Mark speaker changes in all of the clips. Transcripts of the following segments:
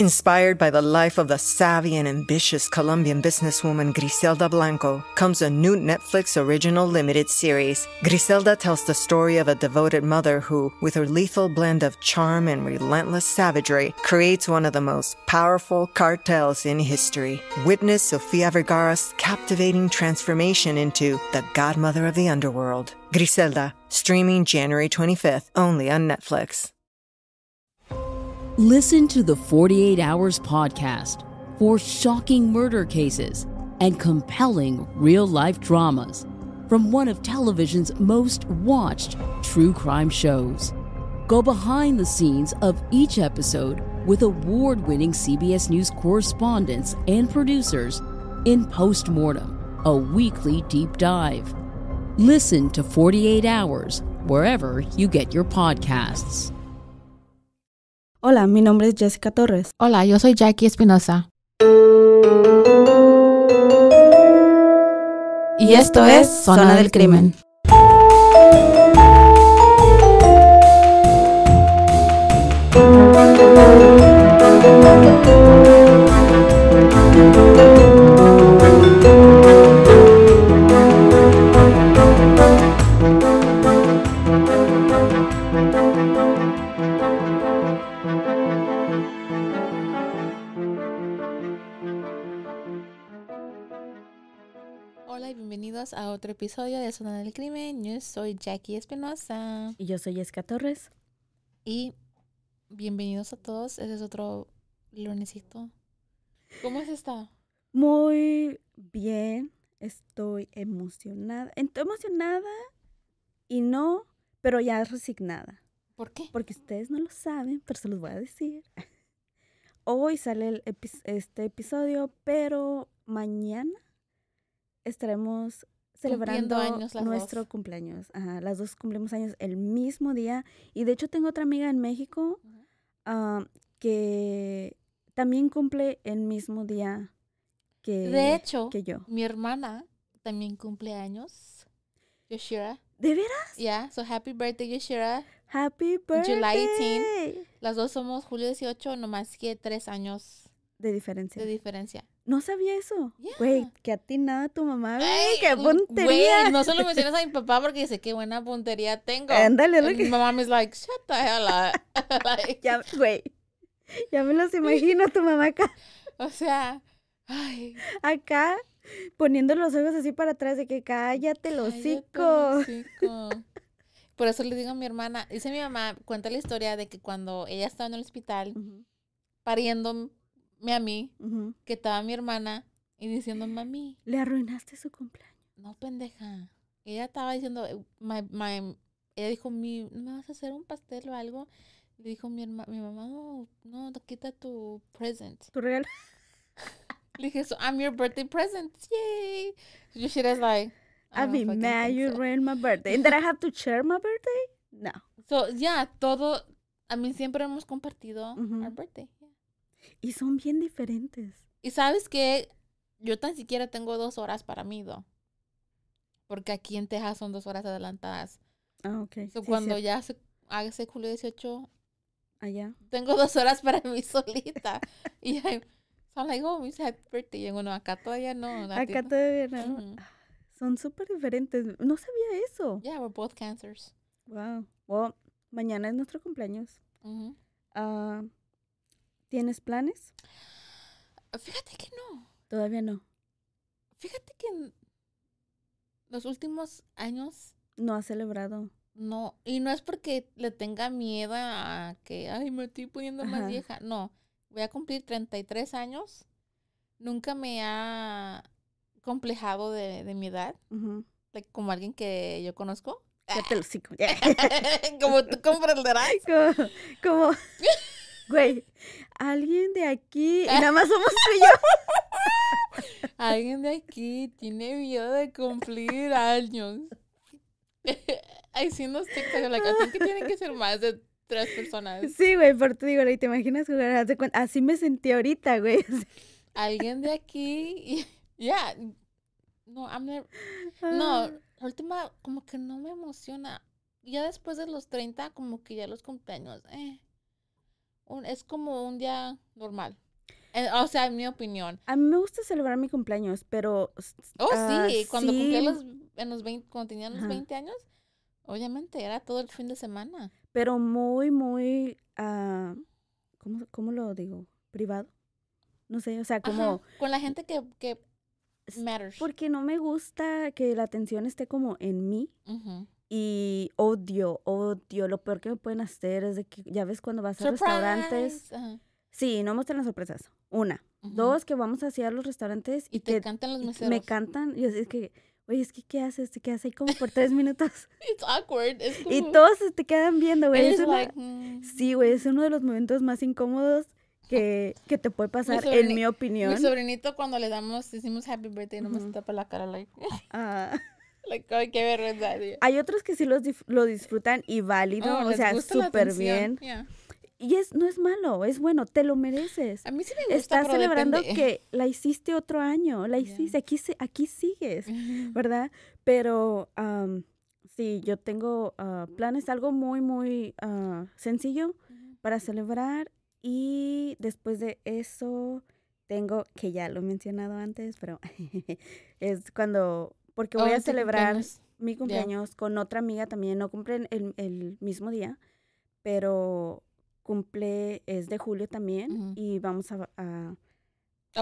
Speaker 1: Inspired by the life of the savvy and ambitious Colombian businesswoman Griselda Blanco comes a new Netflix original limited series. Griselda tells the story of a devoted mother who, with her lethal blend of charm and relentless savagery, creates one of the most powerful cartels in history. Witness Sofia Vergara's captivating transformation into the godmother of the underworld. Griselda, streaming January 25th, only on Netflix. Listen to the 48 Hours podcast for shocking murder cases and compelling real life dramas from one of television's most watched true crime shows. Go behind the scenes of each episode with award winning CBS News correspondents and producers in Postmortem, a weekly deep dive. Listen to 48 Hours wherever you get your podcasts. Hola, mi
Speaker 2: nombre es Jessica Torres.
Speaker 1: Hola, yo soy Jackie Espinosa.
Speaker 2: Y esto es Zona, del Crimen.
Speaker 1: a otro episodio de Zona del Crimen. Yo soy Jackie Espinosa. Y yo soy Esca Torres. Y
Speaker 2: bienvenidos a todos. Ese es otro lunesito.
Speaker 1: ¿Cómo has estado?
Speaker 2: Muy bien. Estoy emocionada. Estoy emocionada y no, pero ya resignada. ¿Por qué? Porque ustedes no lo saben, pero se los voy a decir. Hoy sale este episodio, pero mañana estaremos celebrando nuestro cumpleaños. las dos cumplimos años el mismo día. Y de hecho tengo otra amiga en México ah, que también cumple el mismo día que, de hecho, que yo.
Speaker 1: Mi hermana también cumple años. Yoshira. ¿De veras? Yeah, so happy birthday, Yoshira. Happy birthday. July 18. Las dos somos julio 18, nomás que tres años. De diferencia. De diferencia.
Speaker 2: No sabía eso. Güey, a que atinada tu mamá, güey. ¡Qué puntería! Güey, no solo mencionas a
Speaker 1: mi papá porque dice, qué buena puntería tengo. Ándale,
Speaker 2: Mi mamá me es like, shut the hell
Speaker 1: up.
Speaker 2: ya, güey, ya me los imagino tu mamá acá. o sea, ay. Acá, poniendo los ojos así para atrás de que cállate, los hocico.
Speaker 1: Por eso le digo a mi hermana, dice mi mamá, cuenta la historia de que cuando ella estaba en el hospital pariendo mi que estaba mi hermana, y diciendo, mami. Le arruinaste su cumpleaños. No, pendeja. Ella estaba diciendo, eh, my, my, ella dijo, mi, ¿me vas a hacer un pastel o algo? Le dijo mi, herma, mi mamá, oh, no, no, quita tu present. Tu regalo. Le dije, so I'm your birthday present. Yay. So she like, I'll be mad you ruined
Speaker 2: my birthday. And then I have to share my birthday? No.
Speaker 1: So, yeah, todo, a mí siempre hemos compartido our birthday. Y son bien diferentes. Y sabes que yo tan siquiera tengo dos horas para mí, ¿no? Porque aquí en Texas son dos horas adelantadas. Ah, ok. So, cuando ya se julio julio 18, allá. Tengo dos horas para mí solita. y ahí, I'm like, oh, it's happy birthday. Y acá todavía no. Acá
Speaker 2: todavía no. Ah, son súper diferentes. No sabía eso. Yeah, we're both cancers. Wow. Well, mañana es nuestro cumpleaños. Ah... ¿Tienes planes? Fíjate que no. Todavía no. Fíjate que en los últimos
Speaker 1: años... No ha celebrado. No, y no es porque le tenga miedo a que, ay, me estoy poniendo más vieja. No, voy a cumplir 33 años. Nunca me ha complejado de, mi edad, como alguien que yo conozco. Ya te lo como tú comprenderás. como... Güey, alguien de aquí, ah. nada más somos tú y yo. alguien de aquí tiene miedo de cumplir años. sí, TikTok de la canción que tienen que ser más de tres personas. Sí, güey,
Speaker 2: por ti, digo, ¿te imaginas jugar? Así me sentí ahorita, güey. Alguien de
Speaker 1: aquí. Ya. No, I'm No, la ah. última, como que no me emociona. Ya después de los 30, como que ya los cumpleaños, eh es como un día normal. Eh, o sea, en mi opinión. A mí me
Speaker 2: gusta celebrar mi cumpleaños, pero... Oh, sí, ah, cuando cumplí los,
Speaker 1: en 20, cuando tenía los 20 años, obviamente era todo el fin de semana.
Speaker 2: Pero muy, muy... Ah, ¿cómo, ¿Cómo lo digo? Privado. No sé, o sea, como... con la gente que, que Matters. Porque no me gusta que la atención esté como en mí. Uh y odio, odio. Lo peor que me pueden hacer es de que, ya ves, cuando vas a restaurantes. Sí, no muestren las sorpresas. Una. Dos, que vamos a los restaurantes. Y, te cantan los meseros. Me cantan. Y es que, oye, es que, ¿qué haces? Te quedas ahí como por tres minutos.
Speaker 1: It's awkward. Y todos
Speaker 2: te quedan viendo, güey. Mm". Sí, güey, es uno de los momentos más incómodos. Que, te puede pasar, en mi opinión. Mi sobrinito,
Speaker 1: cuando le damos, decimos happy birthday, no me tapa la cara, like.
Speaker 2: Ah. Hay otros que sí los lo disfrutan y válido, oh, o sea, súper bien. Y es, no es malo, es bueno, te lo mereces. A mí sí me gusta. Estás celebrando que la hiciste otro año, la hiciste, aquí, aquí sigues, ¿verdad? Pero um, sí, yo tengo uh, planes, algo muy, muy uh, sencillo para celebrar. Y después de eso, tengo, que ya lo he mencionado antes, pero es cuando porque oh, voy a celebrar mi cumpleaños con otra amiga también, no cumple el, mismo día, pero cumple, es de julio también y vamos a,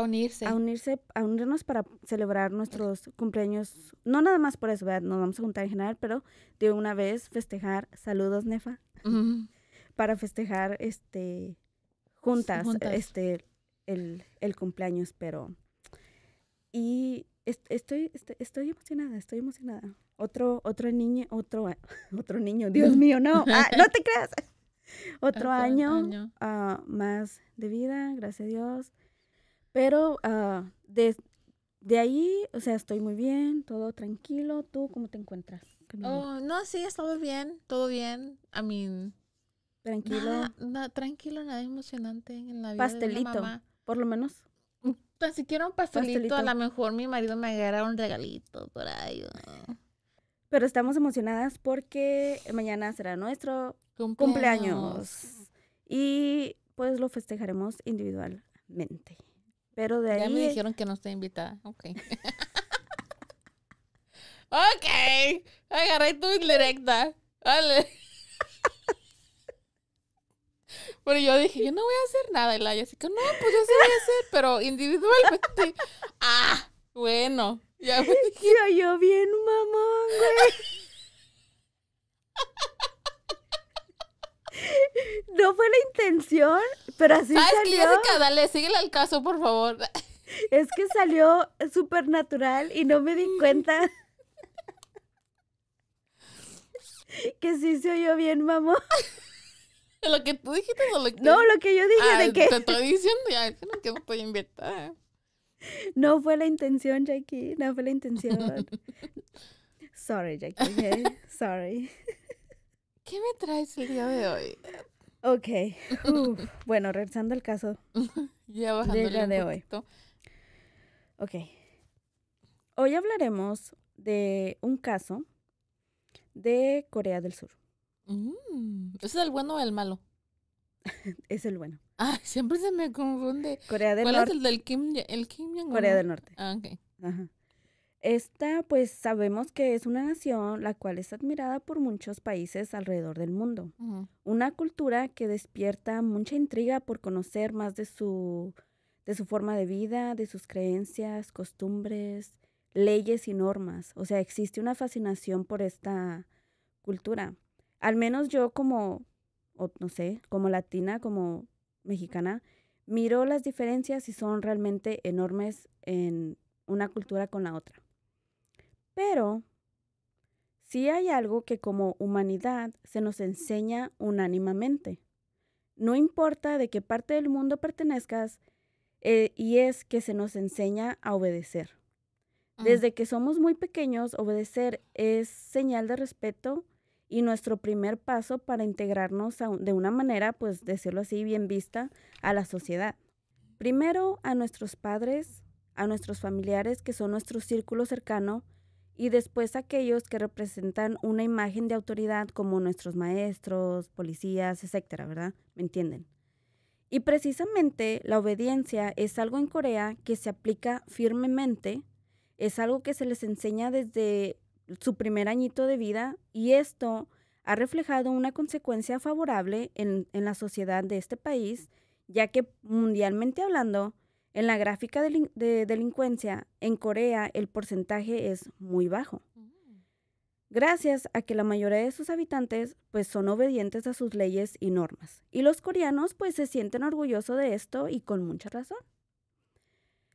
Speaker 2: unirse. A unirse, a unirnos para celebrar nuestros cumpleaños. No nada más por eso, ¿verdad? Nos vamos a juntar en general, pero de una vez festejar. Saludos, Nefa. Para festejar este juntas, este el, el cumpleaños, pero. Y Estoy, estoy, emocionada, estoy emocionada. Otro, otro niño, otro, otro niño, Dios mío, no, ah, no te creas. Otro, año, ah, más de vida, gracias a Dios. Pero ah, de, de, ahí, o sea, estoy muy bien, todo tranquilo. ¿Tú cómo te encuentras? Oh,
Speaker 1: no, sí, muy bien, todo bien. a mí, tranquilo. Nada, tranquilo, nada emocionante en la vida. Pastelito, por lo menos. Pues, si quiero un pastelito, a lo mejor mi
Speaker 2: marido me agarra un regalito por ahí. Pero estamos emocionadas porque mañana será nuestro cumpleaños. Y pues lo festejaremos individualmente. Pero de ahí. Ya me dijeron que no estoy invitada. Ok.
Speaker 1: ok. Agarré tu directa. Vale. Pero yo dije, yo no voy a hacer nada. Y la así no, pues yo sí voy a hacer, pero individualmente. ah, bueno. Ya yo bien, mamón, güey. No fue la
Speaker 2: intención, pero así Ah, salió. Que ya dale, síguele al caso, por favor. Es que salió súper natural y no me di cuenta. que sí se oyó bien, mamón. ¿Lo que tú dijiste
Speaker 1: o lo que.? No, lo que yo dije de ah, que. Te estoy diciendo ya, que no estoy invitar.
Speaker 2: No fue la intención, Jackie. No fue la intención. Sorry, Jackie. Sorry. ¿Qué me traes el día de hoy? Ok. Bueno, regresando al caso. ya día de, hoy. Ok. Hoy hablaremos de un caso de Corea del Sur.
Speaker 1: Mm,
Speaker 2: es el bueno o el malo? es el bueno. Ah, siempre se me confunde. Corea del ¿Cuál es el del Kim, Corea del Norte. Ah, Ajá. Esta, pues sabemos que es una nación la cual es admirada por muchos países alrededor del mundo. Una cultura que despierta mucha intriga por conocer más de su, de su forma de vida, de sus creencias, costumbres, leyes y normas. O sea, existe una fascinación por esta cultura al menos yo como, no sé, como latina, como mexicana, miro las diferencias y son realmente enormes en una cultura con la otra. Pero sí hay algo que como humanidad se nos enseña unánimamente. No importa de qué parte del mundo pertenezcas, eh, y es que se nos enseña a obedecer. Mm. Desde que somos muy pequeños, obedecer es señal de respeto y nuestro primer paso para integrarnos de una manera, pues decirlo así, bien vista a la sociedad. Primero a nuestros padres, a nuestros familiares, que son nuestro círculo cercano, y después a aquellos que representan una imagen de autoridad como nuestros maestros, policías, etcétera, ¿verdad? ¿Me entienden? Y precisamente la obediencia es algo en Corea que se aplica firmemente, es algo que se les enseña desde su primer añito de vida y esto ha reflejado una consecuencia favorable en, la sociedad de este país, ya que mundialmente hablando, en la gráfica de, delincuencia, en Corea el porcentaje es muy bajo. Mm. Gracias a que la mayoría de sus habitantes pues son obedientes a sus leyes y normas. Y los coreanos pues se sienten orgullosos de esto y con mucha razón.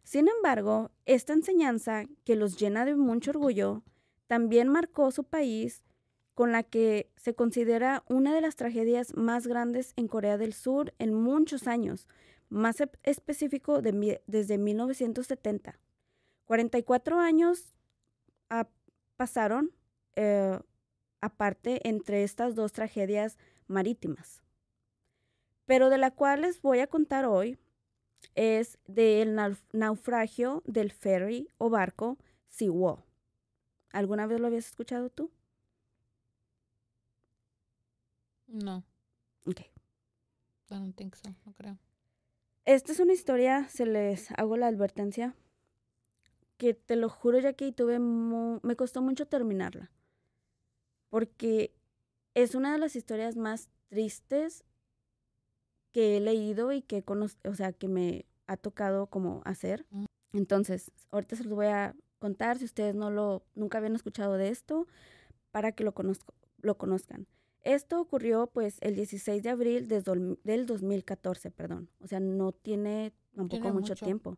Speaker 2: Sin embargo, esta enseñanza que los llena de mucho orgullo también marcó su país con la que se considera una de las tragedias más grandes en Corea del Sur en muchos años, más específico desde 1970. 44 años pasaron eh, aparte entre estas dos tragedias marítimas, pero de la cual les voy a contar hoy es del naufragio del ferry o barco Siwo ¿Alguna vez lo habías escuchado tú?
Speaker 1: No. Ok.
Speaker 2: I think so, no creo. Esta es una historia, se les hago la advertencia, que te lo juro ya que tuve, me costó mucho terminarla, porque es una de las historias más tristes que he leído y que o sea, que me ha tocado como hacer. Mm. Entonces, ahorita se los voy a contar si ustedes no lo nunca habían escuchado de esto para que lo, conozco, lo conozcan. Esto ocurrió pues el 16 de abril del 2014, perdón. O sea, no tiene tampoco mucho, mucho tiempo.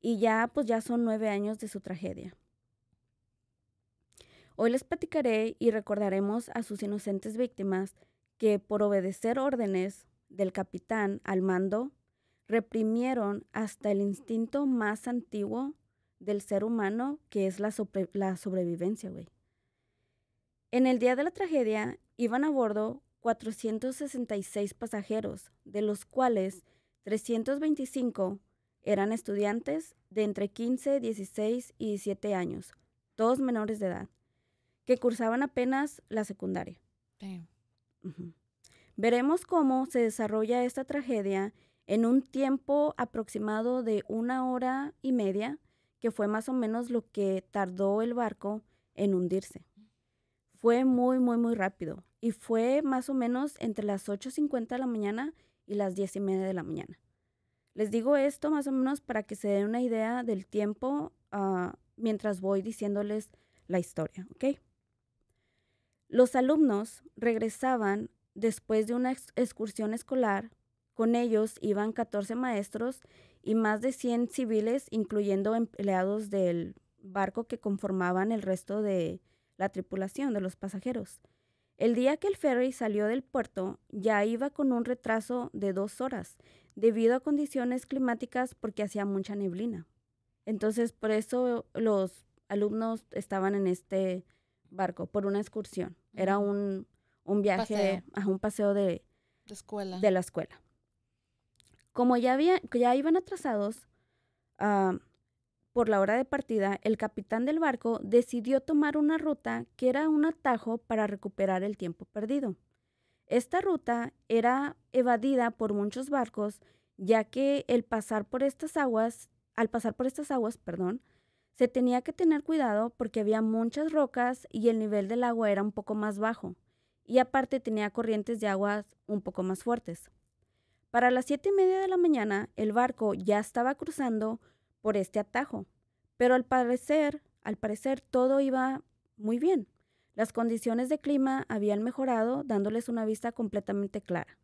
Speaker 2: Y ya pues ya son nueve años de su tragedia. Hoy les platicaré y recordaremos a sus inocentes víctimas que por obedecer órdenes del capitán al mando, reprimieron hasta el instinto más antiguo del ser humano, que es la, sobrevivencia, güey. En el día de la tragedia iban a bordo 466 pasajeros, de los cuales 325 eran estudiantes de entre 15, 16 y 17 años, todos menores de edad, que cursaban apenas la secundaria. Veremos cómo se desarrolla esta tragedia en un tiempo aproximado de una hora y media que fue más o menos lo que tardó el barco en hundirse. Fue muy, muy, muy rápido. Y fue más o menos entre las 8.50 de la mañana y las 10.30 y media de la mañana. Les digo esto más o menos para que se den una idea del tiempo ah, mientras voy diciéndoles la historia, ¿ok? Los alumnos regresaban después de una excursión escolar. Con ellos iban 14 maestros y más de 100 civiles, incluyendo empleados del barco que conformaban el resto de la tripulación de los pasajeros. El día que el ferry salió del puerto ya iba con un retraso de dos horas debido a condiciones climáticas porque hacía mucha neblina. Entonces por eso los alumnos estaban en este barco por una excursión. Era un, viaje a un paseo de, de, escuela. de la escuela. Como ya, ya iban atrasados ah, por la hora de partida, el capitán del barco decidió tomar una ruta que era un atajo para recuperar el tiempo perdido. Esta ruta era evadida por muchos barcos, ya que el pasar por estas aguas, al pasar por estas aguas, perdón, se tenía que tener cuidado porque había muchas rocas y el nivel del agua era un poco más bajo, y aparte tenía corrientes de aguas un poco más fuertes. Para las siete y media de la mañana, el barco ya estaba cruzando por este atajo, pero al parecer, al parecer todo iba muy bien. Las condiciones de clima habían mejorado, dándoles una vista completamente clara.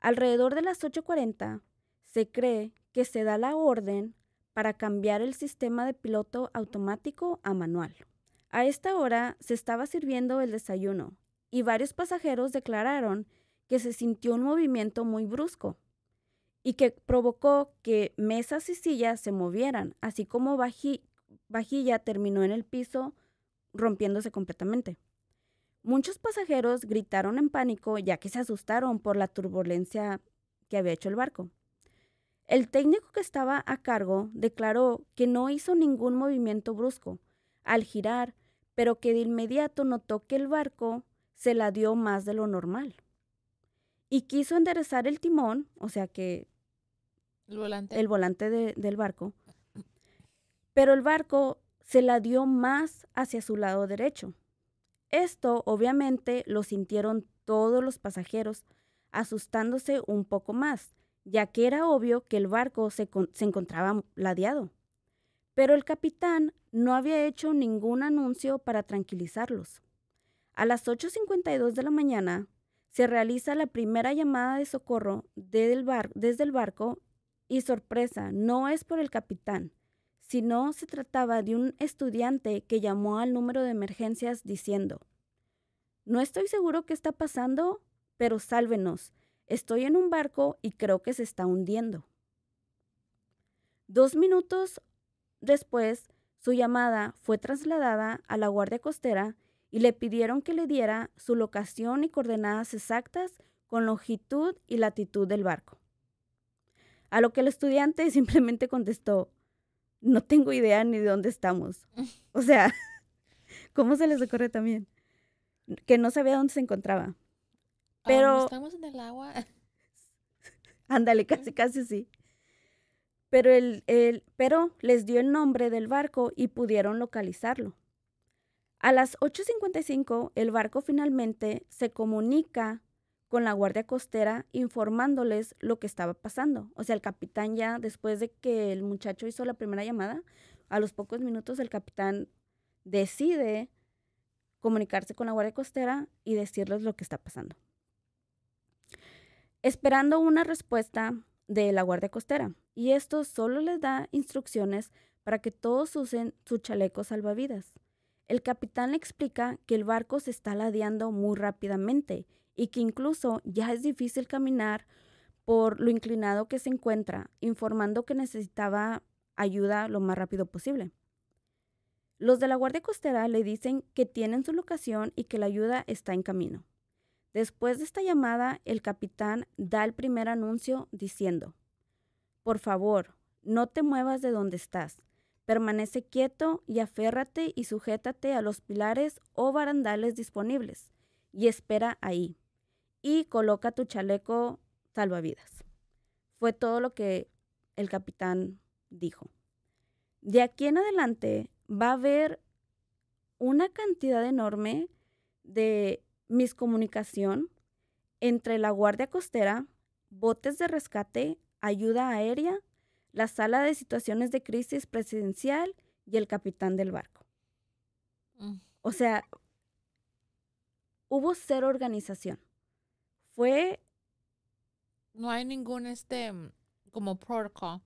Speaker 2: Alrededor de las 8.40, se cree que se da la orden para cambiar el sistema de piloto automático a manual. A esta hora se estaba sirviendo el desayuno y varios pasajeros declararon que se sintió un movimiento muy brusco y que provocó que mesas y sillas se movieran, así como vajilla terminó en el piso rompiéndose completamente. Muchos pasajeros gritaron en pánico ya que se asustaron por la turbulencia que había hecho el barco. El técnico que estaba a cargo declaró que no hizo ningún movimiento brusco al girar, pero que de inmediato notó que el barco se la dio más de lo normal y quiso enderezar el timón, o sea que... El volante. El volante del barco. Pero el barco se la dio más hacia su lado derecho. Esto obviamente lo sintieron todos los pasajeros, asustándose un poco más, ya que era obvio que el barco se, se encontraba ladeado. Pero el capitán no había hecho ningún anuncio para tranquilizarlos. A las 8.52 de la mañana, se realiza la primera llamada de socorro desde el, barco y sorpresa, no es por el capitán, sino se trataba de un estudiante que llamó al número de emergencias diciendo, no estoy seguro qué está pasando, pero sálvenos, estoy en un barco y creo que se está hundiendo. Dos minutos después, su llamada fue trasladada a la Guardia Costera y le pidieron que le diera su locación y coordenadas exactas con longitud y latitud del barco. A lo que el estudiante simplemente contestó, no tengo idea ni de dónde estamos. O sea, ¿cómo se les ocurre también? Que no sabía dónde se encontraba. Pero...
Speaker 1: estamos en el agua.
Speaker 2: Ándale, casi, casi sí. Pero, el, el, pero les dio el nombre del barco y pudieron localizarlo. A las 8.55, el barco finalmente se comunica con la guardia costera informándoles lo que estaba pasando. O sea, el capitán ya, después de que el muchacho hizo la primera llamada, a los pocos minutos el capitán decide comunicarse con la guardia costera y decirles lo que está pasando. Esperando una respuesta de la guardia costera. Y esto solo les da instrucciones para que todos usen su chaleco salvavidas. El capitán le explica que el barco se está ladeando muy rápidamente y que incluso ya es difícil caminar por lo inclinado que se encuentra, informando que necesitaba ayuda lo más rápido posible. Los de la Guardia Costera le dicen que tienen su locación y que la ayuda está en camino. Después de esta llamada, el capitán da el primer anuncio diciendo, Por favor, no te muevas de donde estás. Permanece quieto y aférrate y sujétate a los pilares o barandales disponibles y espera ahí. Y coloca tu chaleco salvavidas. Fue todo lo que el capitán dijo. De aquí en adelante va a haber una cantidad enorme de miscomunicación entre la Guardia Costera, botes de rescate, ayuda aérea la sala de situaciones de crisis presidencial y el capitán del barco. Mm. O sea, hubo cero organización. Fue... No hay ningún, este, mm, como protocolo.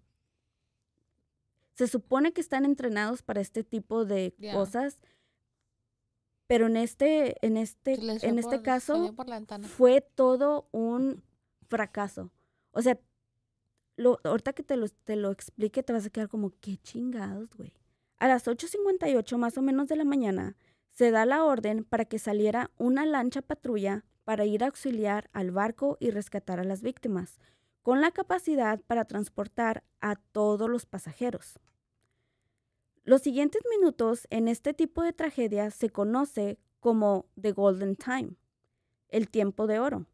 Speaker 2: Se supone que están entrenados para este tipo de cosas, pero en este, en este, en este caso fue todo un fracaso. O sea, ahorita que te lo, te lo explique, te vas a quedar como, qué chingados, güey. A las 8.58 más o menos de la mañana, se da la orden para que saliera una lancha patrulla para ir a auxiliar al barco y rescatar a las víctimas, con la capacidad para transportar a todos los pasajeros. Los siguientes minutos en este tipo de tragedia se conoce como The Golden Time, el tiempo de oro,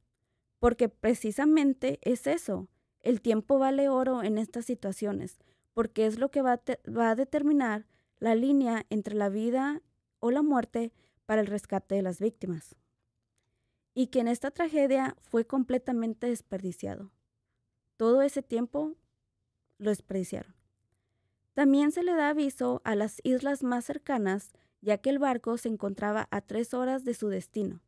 Speaker 2: porque precisamente es eso, el tiempo vale oro en estas situaciones, porque es lo que va a, determinar la línea entre la vida o la muerte para el rescate de las víctimas, y que en esta tragedia fue completamente desperdiciado. Todo ese tiempo lo desperdiciaron. También se le da aviso a las islas más cercanas, ya que el barco se encontraba a tres horas de su destino.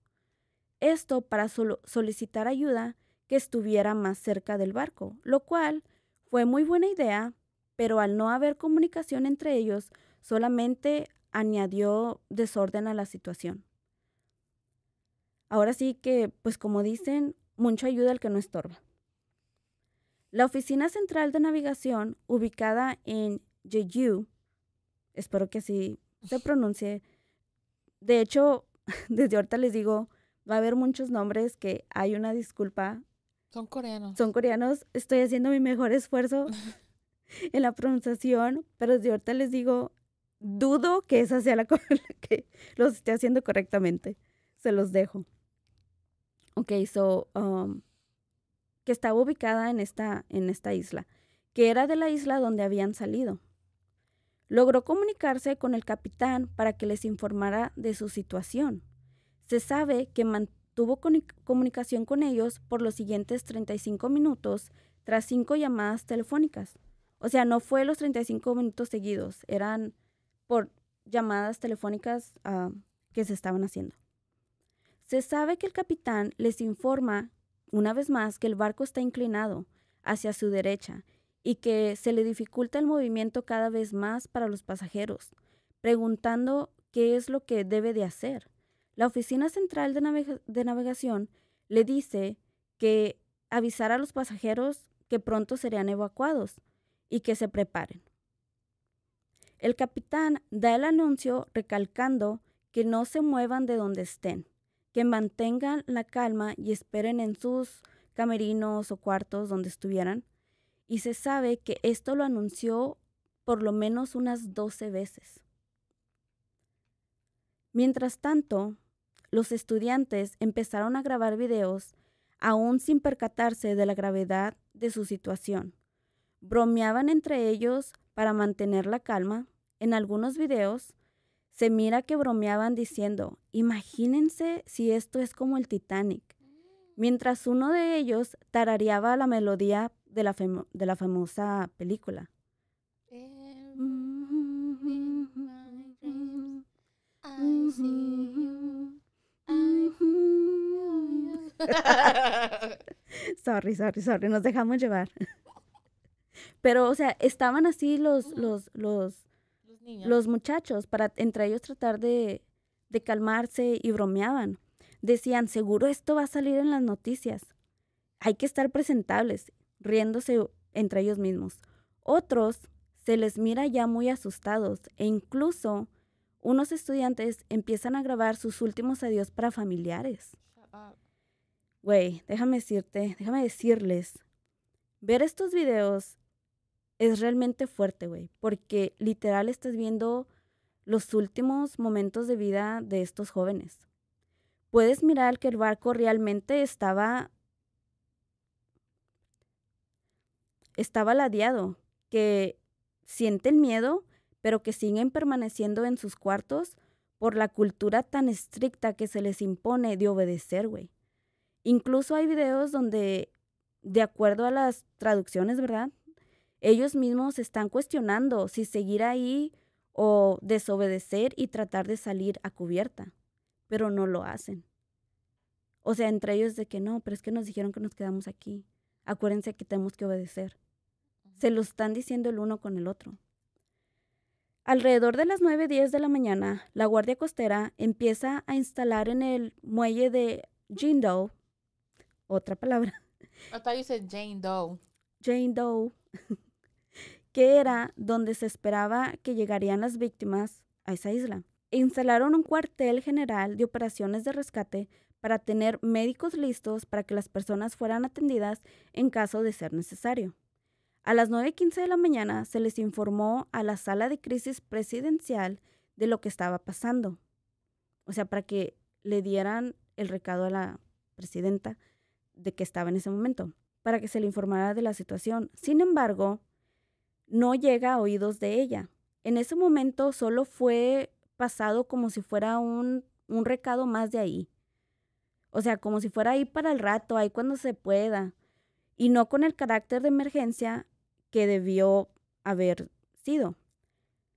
Speaker 2: Esto para solicitar ayuda que estuviera más cerca del barco, lo cual fue muy buena idea, pero al no haber comunicación entre ellos, solamente añadió desorden a la situación. Ahora sí que, pues como dicen, mucho ayuda al que no estorba. La Oficina Central de Navegación, ubicada en Jeju, espero que así se pronuncie. De hecho, desde ahorita les digo, va a haber muchos nombres que hay una disculpa son coreanos. Son coreanos. Estoy haciendo mi mejor esfuerzo en la pronunciación, pero de ahorita les digo, dudo que esa sea la que los esté haciendo correctamente. Se los dejo. Ok, so, um, que estaba ubicada en esta, en esta isla, que era de la isla donde habían salido. Logró comunicarse con el capitán para que les informara de su situación. Se sabe que Tuvo comunicación con ellos por los siguientes 35 minutos tras cinco llamadas telefónicas. O sea, no fue los 35 minutos seguidos, eran por llamadas telefónicas ah, que se estaban haciendo. Se sabe que el capitán les informa una vez más que el barco está inclinado hacia su derecha y que se le dificulta el movimiento cada vez más para los pasajeros, preguntando qué es lo que debe de hacer. La Oficina Central de, Navegación le dice que avisar a los pasajeros que pronto serían evacuados y que se preparen. El capitán da el anuncio recalcando que no se muevan de donde estén, que mantengan la calma y esperen en sus camerinos o cuartos donde estuvieran. Y se sabe que esto lo anunció por lo menos unas 12 veces. Mientras tanto, los estudiantes empezaron a grabar videos aún sin percatarse de la gravedad de su situación. Bromeaban entre ellos para mantener la calma. En algunos videos se mira que bromeaban diciendo, imagínense si esto es como el Titanic, mientras uno de ellos tarareaba la melodía de la, famosa película. sorry, sorry, sorry, nos dejamos llevar. Pero, o sea, estaban así los, los, los, muchachos para entre ellos tratar de, calmarse y bromeaban. Decían, seguro esto va a salir en las noticias. Hay que estar presentables, riéndose entre ellos mismos. Otros se les mira ya muy asustados e incluso unos estudiantes empiezan a grabar sus últimos adiós para familiares. Güey, déjame decirte, déjame decirles, ver estos videos es realmente fuerte, güey, porque literal estás viendo los últimos momentos de vida de estos jóvenes. Puedes mirar que el barco realmente estaba estaba ladeado, que sienten miedo, pero que siguen permaneciendo en sus cuartos por la cultura tan estricta que se les impone de obedecer, güey. Incluso hay videos donde, de acuerdo a las traducciones, ¿verdad? Ellos mismos están cuestionando si seguir ahí o desobedecer y tratar de salir a cubierta, pero no lo hacen. O sea, entre ellos de que no, pero es que nos dijeron que nos quedamos aquí. Acuérdense que tenemos que obedecer. Se lo están diciendo el uno con el otro. Alrededor de las 9.10 de la mañana, la Guardia Costera empieza a instalar en el muelle de Jindal otra palabra. Hasta dice Jane Doe. Jane Doe, que era donde se esperaba que llegarían las víctimas a esa isla. Instalaron un cuartel general de operaciones de rescate para tener médicos listos para que las personas fueran atendidas en caso de ser necesario. A las 9.15 de la mañana se les informó a la sala de crisis presidencial de lo que estaba pasando. O sea, para que le dieran el recado a la presidenta de que estaba en ese momento, para que se le informara de la situación. Sin embargo, no llega a oídos de ella. En ese momento solo fue pasado como si fuera un, un recado más de ahí. O sea, como si fuera ahí para el rato, ahí cuando se pueda. Y no con el carácter de emergencia que debió haber sido,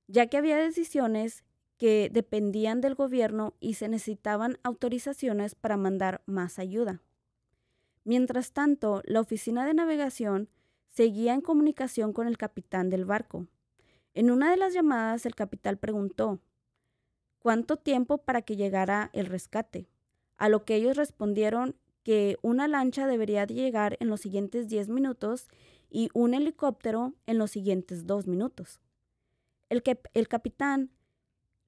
Speaker 2: ya que había decisiones que dependían del gobierno y se necesitaban autorizaciones para mandar más ayuda. Mientras tanto, la oficina de navegación seguía en comunicación con el capitán del barco. En una de las llamadas, el capitán preguntó, ¿cuánto tiempo para que llegara el rescate? A lo que ellos respondieron que una lancha debería llegar en los siguientes 10 minutos y un helicóptero en los siguientes 2 minutos. El, que, el capitán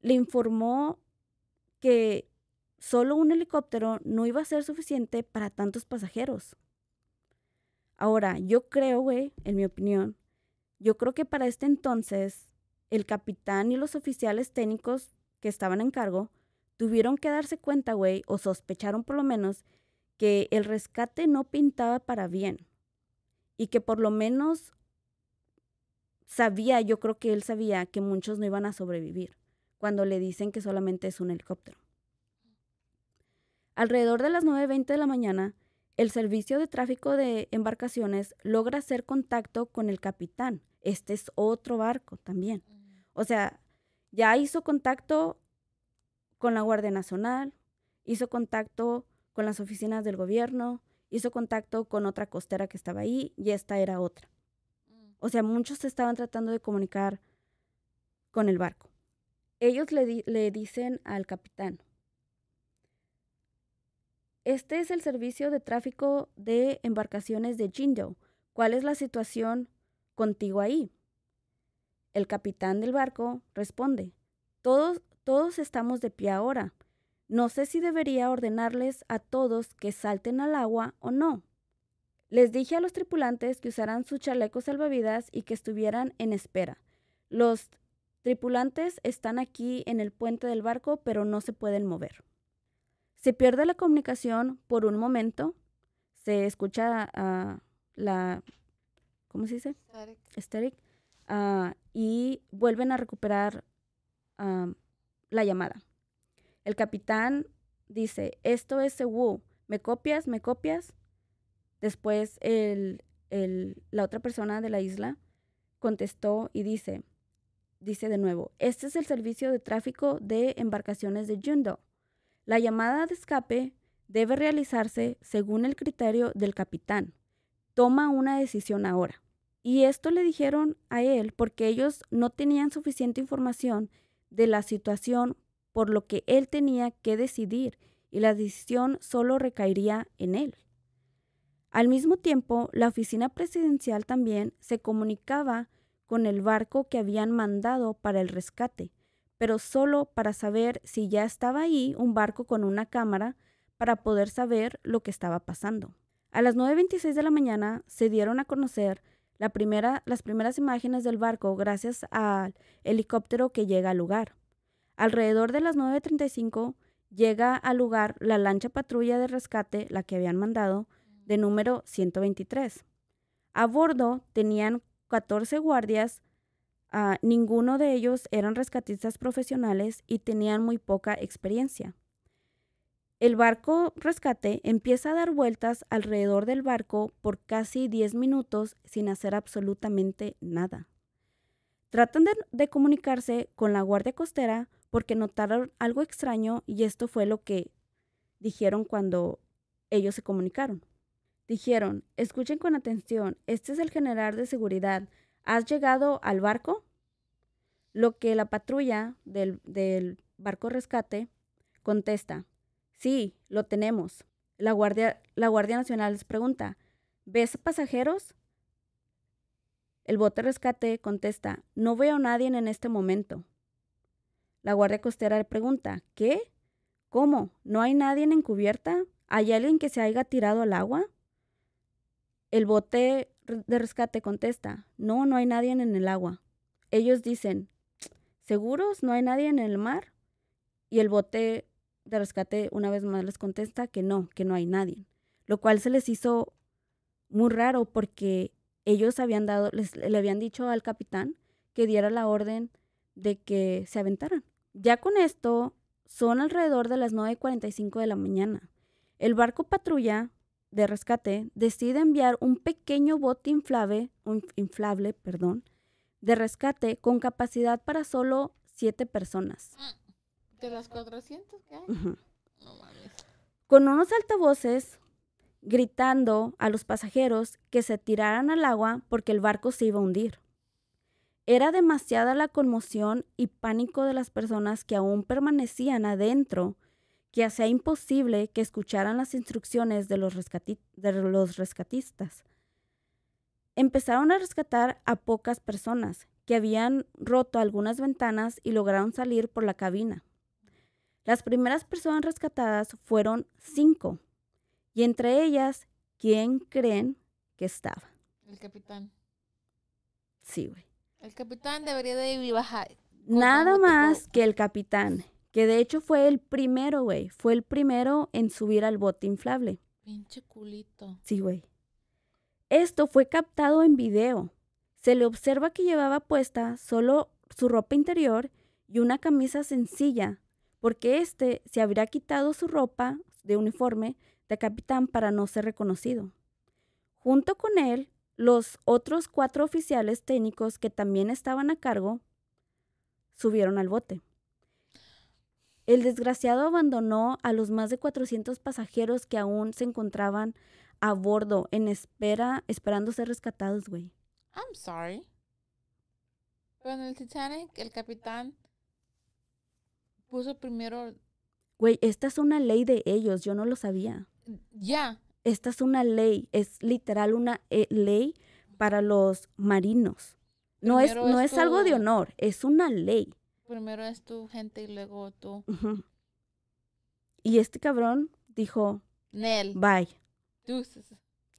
Speaker 2: le informó que solo un helicóptero no iba a ser suficiente para tantos pasajeros. Ahora, yo creo, güey, en mi opinión, yo creo que para este entonces el capitán y los oficiales técnicos que estaban en cargo tuvieron que darse cuenta, güey, o sospecharon por lo menos, que el rescate no pintaba para bien y que por lo menos sabía, yo creo que él sabía que muchos no iban a sobrevivir cuando le dicen que solamente es un helicóptero. Alrededor de las 9.20 de la mañana, el servicio de tráfico de embarcaciones logra hacer contacto con el capitán. Este es otro barco también. O sea, ya hizo contacto con la Guardia Nacional, hizo contacto con las oficinas del gobierno, hizo contacto con otra costera que estaba ahí y esta era otra. Mm. O sea, muchos estaban tratando de comunicar con el barco. Ellos le, le dicen al capitán, este es el servicio de tráfico de embarcaciones de Jindo. ¿Cuál es la situación contigo ahí? El capitán del barco responde, todos, todos estamos de pie ahora. No sé si debería ordenarles a todos que salten al agua o no. Les dije a los tripulantes que usaran su chaleco salvavidas y que estuvieran en espera. Los tripulantes están aquí en el puente del barco, pero no se pueden mover. Se pierde la comunicación por un momento, se escucha a ah, la, ¿cómo se dice? Esteric. Ah, y vuelven a recuperar ah, la llamada. El capitán dice, esto es Sewu, ¿me copias? ¿Me copias? Después el, la otra persona de la isla contestó y dice, dice de nuevo, este es el servicio de tráfico de embarcaciones de Jundo. La llamada de escape debe realizarse según el criterio del capitán. Toma una decisión ahora. Y esto le dijeron a él porque ellos no tenían suficiente información de la situación por lo que él tenía que decidir y la decisión solo recaería en él. Al mismo tiempo, la oficina presidencial también se comunicaba con el barco que habían mandado para el rescate pero solo para saber si ya estaba ahí un barco con una cámara para poder saber lo que estaba pasando. A las 9.26 de la mañana se dieron a conocer las primeras imágenes del barco gracias al helicóptero que llega al lugar. Alrededor de las 9.35 llega al lugar la lancha patrulla de rescate, la que habían mandado, de mm. número 123. A bordo tenían 14 guardias, Ah, ninguno de ellos eran rescatistas profesionales y tenían muy poca experiencia. El barco rescate empieza a dar vueltas alrededor del barco por casi 10 minutos sin hacer absolutamente nada. Tratan de, de comunicarse con la guardia costera porque notaron algo extraño y esto fue lo que dijeron cuando ellos se comunicaron. Dijeron, escuchen con atención, este es el general de seguridad, ¿Has llegado al barco? Lo que la patrulla del, barco rescate contesta, sí, lo tenemos. La Guardia, la Guardia Nacional les pregunta, ¿ves pasajeros? El bote rescate contesta, no veo a nadie en este momento. La Guardia Costera le pregunta, ¿qué? ¿Cómo? ¿No hay nadie en cubierta? ¿Hay alguien que se haya tirado al agua? El bote de rescate contesta, no, no hay nadie en el agua. Ellos dicen, ¿seguros? ¿No hay nadie en el mar? Y el bote de rescate una vez más les contesta que no, que no hay nadie. Lo cual se les hizo muy raro porque ellos habían dado, le habían dicho al capitán que diera la orden de que se aventaran. Ya con esto, son alrededor de las 9.45 de la mañana. El barco patrulla de rescate decide enviar un pequeño bote inflable, inflable perdón, de rescate con capacidad para solo siete personas. Mm.
Speaker 1: ¿De las 400
Speaker 2: Con unos altavoces gritando a los pasajeros que se tiraran al agua porque el barco se iba a hundir. Era demasiada la conmoción y pánico de las personas que aún permanecían adentro que hacía imposible que escucharan las instrucciones de los, de los rescatistas. Empezaron a rescatar a pocas personas que habían roto algunas ventanas y lograron salir por la cabina. Las primeras personas rescatadas fueron cinco, y entre ellas, ¿quién creen que estaba?
Speaker 1: El capitán. Sí, güey. El capitán debería de bajar.
Speaker 2: Nada más que el capitán. Que de hecho fue el primero, güey. Fue el primero en subir al bote inflable.
Speaker 1: Pinche culito.
Speaker 2: Sí, güey. Esto fue captado en video. Se le observa que llevaba puesta solo su ropa interior y una camisa sencilla, porque este se habría quitado su ropa de uniforme de capitán para no ser reconocido. Junto con él, los otros cuatro oficiales técnicos que también estaban a cargo subieron al bote. El desgraciado abandonó a los más de 400 pasajeros que aún se encontraban a bordo en espera, esperando ser rescatados, güey.
Speaker 1: I'm sorry. Pero en el Titanic, el capitán puso primero.
Speaker 2: Güey, esta es una ley de ellos, yo no lo sabía. Ya. Esta es una ley, es literal una eh, ley para los marinos. No es, no es algo de honor, es una ley.
Speaker 1: Primero es tu gente y luego tú.
Speaker 2: Y este cabrón dijo,
Speaker 1: Nel. Bye.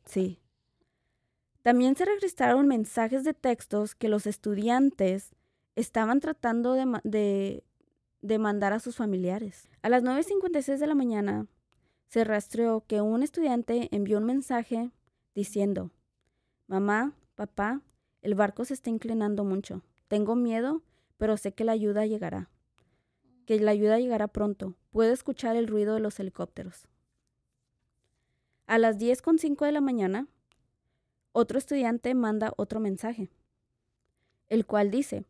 Speaker 2: Sí. También se registraron mensajes de textos que los estudiantes estaban tratando de, de mandar a sus familiares. A las 9.56 de la mañana se rastreó que un estudiante envió un mensaje diciendo, Mamá, papá, el barco se está inclinando mucho. Tengo miedo pero sé que la ayuda llegará. Que la ayuda llegará pronto. Puedo escuchar el ruido de los helicópteros. A las 10.05 de la mañana, otro estudiante manda otro mensaje, el cual dice,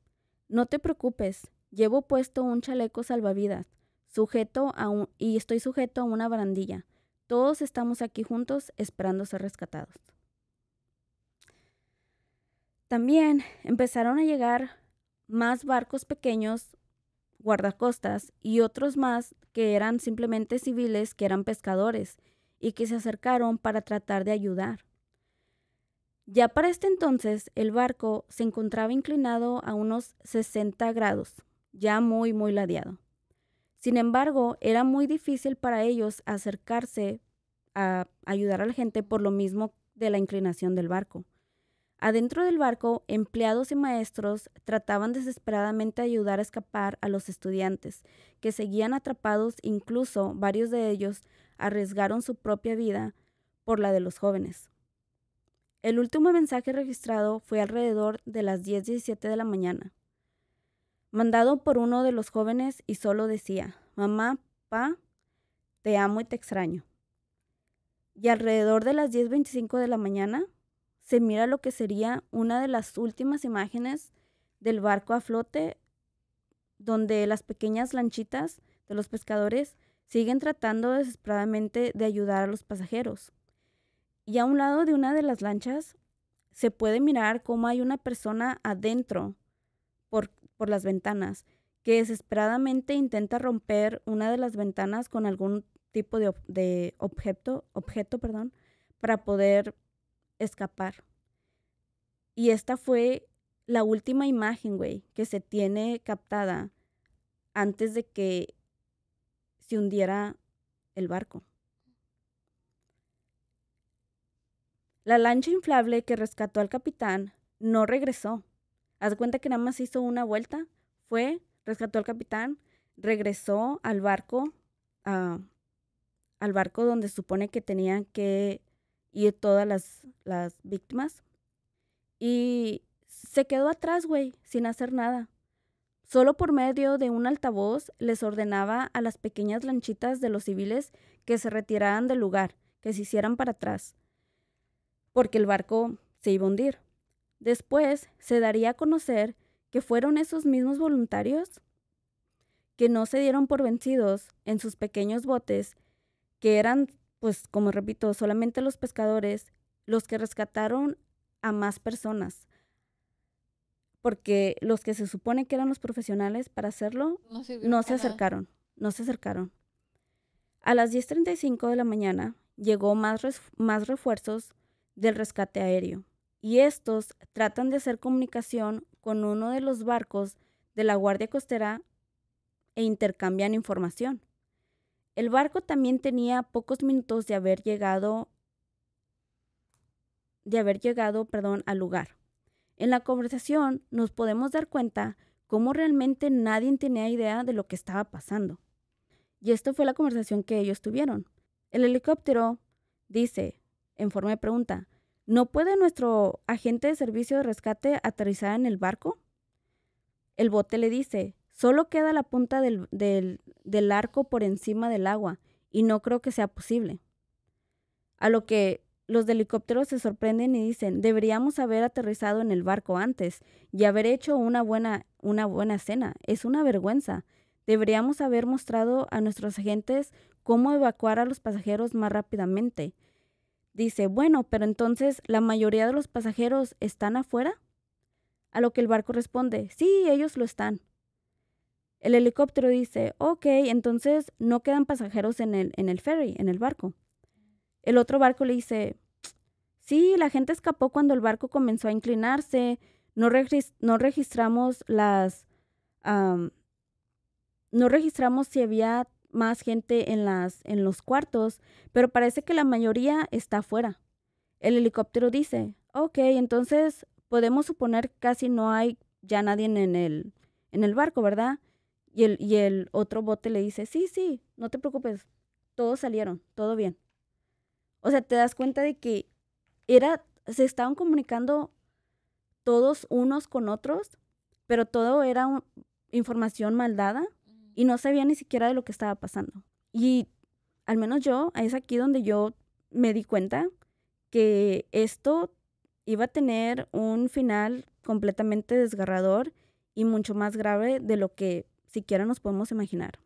Speaker 2: no te preocupes, llevo puesto un chaleco salvavidas, sujeto a un, y estoy sujeto a una barandilla. Todos estamos aquí juntos esperando ser rescatados. También empezaron a llegar más barcos pequeños guardacostas y otros más que eran simplemente civiles que eran pescadores y que se acercaron para tratar de ayudar. Ya para este entonces el barco se encontraba inclinado a unos 60 grados, ya muy muy ladeado. Sin embargo, era muy difícil para ellos acercarse a ayudar a la gente por lo mismo de la inclinación del barco. Adentro del barco, empleados y maestros trataban desesperadamente de ayudar a escapar a los estudiantes, que seguían atrapados, incluso varios de ellos arriesgaron su propia vida por la de los jóvenes. El último mensaje registrado fue alrededor de las 10:17 de la mañana, mandado por uno de los jóvenes y solo decía, Mamá, pa, te amo y te extraño. Y alrededor de las 10:25 de la mañana, se mira lo que sería una de las últimas imágenes del barco a flote, donde las pequeñas lanchitas de los pescadores siguen tratando desesperadamente de ayudar a los pasajeros. Y a un lado de una de las lanchas se puede mirar cómo hay una persona adentro por, por las ventanas que desesperadamente intenta romper una de las ventanas con algún tipo de, objeto, objeto perdón, para poder escapar. Y esta fue la última imagen, güey, que se tiene captada antes de que se hundiera el barco. La lancha inflable que rescató al capitán no regresó. Haz cuenta que nada más hizo una vuelta, fue, rescató al capitán, regresó al barco, ah, al barco donde supone que tenían que y todas las, las víctimas. Y se quedó atrás, güey, sin hacer nada. Solo por medio de un altavoz les ordenaba a las pequeñas lanchitas de los civiles que se retiraran del lugar, que se hicieran para atrás, porque el barco se iba a hundir. Después se daría a conocer que fueron esos mismos voluntarios que no se dieron por vencidos en sus pequeños botes, que eran pues como repito, solamente los pescadores, los que rescataron a más personas, porque los que se supone que eran los profesionales para hacerlo no, se acercaron, no se acercaron. A las 10.35 de la mañana llegó más, más refuerzos del rescate aéreo y estos tratan de hacer comunicación con uno de los barcos de la Guardia Costera e intercambian información. El barco también tenía pocos minutos de haber llegado de haber llegado, perdón, al lugar. En la conversación nos podemos dar cuenta cómo realmente nadie tenía idea de lo que estaba pasando. Y esto fue la conversación que ellos tuvieron. El helicóptero dice, en forma de pregunta, ¿no puede nuestro agente de servicio de rescate aterrizar en el barco? El bote le dice, solo queda la punta del, del arco por encima del agua, y no creo que sea posible. A lo que los helicópteros se sorprenden y dicen, deberíamos haber aterrizado en el barco antes y haber hecho una buena, una buena cena. Es una vergüenza. Deberíamos haber mostrado a nuestros agentes cómo evacuar a los pasajeros más rápidamente. Dice, bueno, pero entonces, ¿la mayoría de los pasajeros están afuera? A lo que el barco responde, sí, ellos lo están. El helicóptero dice, ok, entonces no quedan pasajeros en el, en el ferry, en el barco. El otro barco le dice, sí, la gente escapó cuando el barco comenzó a inclinarse, no, no registramos las... no registramos si había más gente en, las, en los cuartos, pero parece que la mayoría está afuera. El helicóptero dice, ok, entonces podemos suponer que casi no hay ya nadie en el, en el barco, ¿verdad? Y el, el otro bote le dice, sí, sí, no te preocupes, todos salieron, todo bien. O sea, te das cuenta de que era, se estaban comunicando todos unos con otros, pero todo era información maldada y no sabía ni siquiera de lo que estaba pasando. Y al menos yo, es aquí donde yo me di cuenta que esto iba a tener un final completamente desgarrador y mucho más grave de lo que siquiera nos podemos imaginar.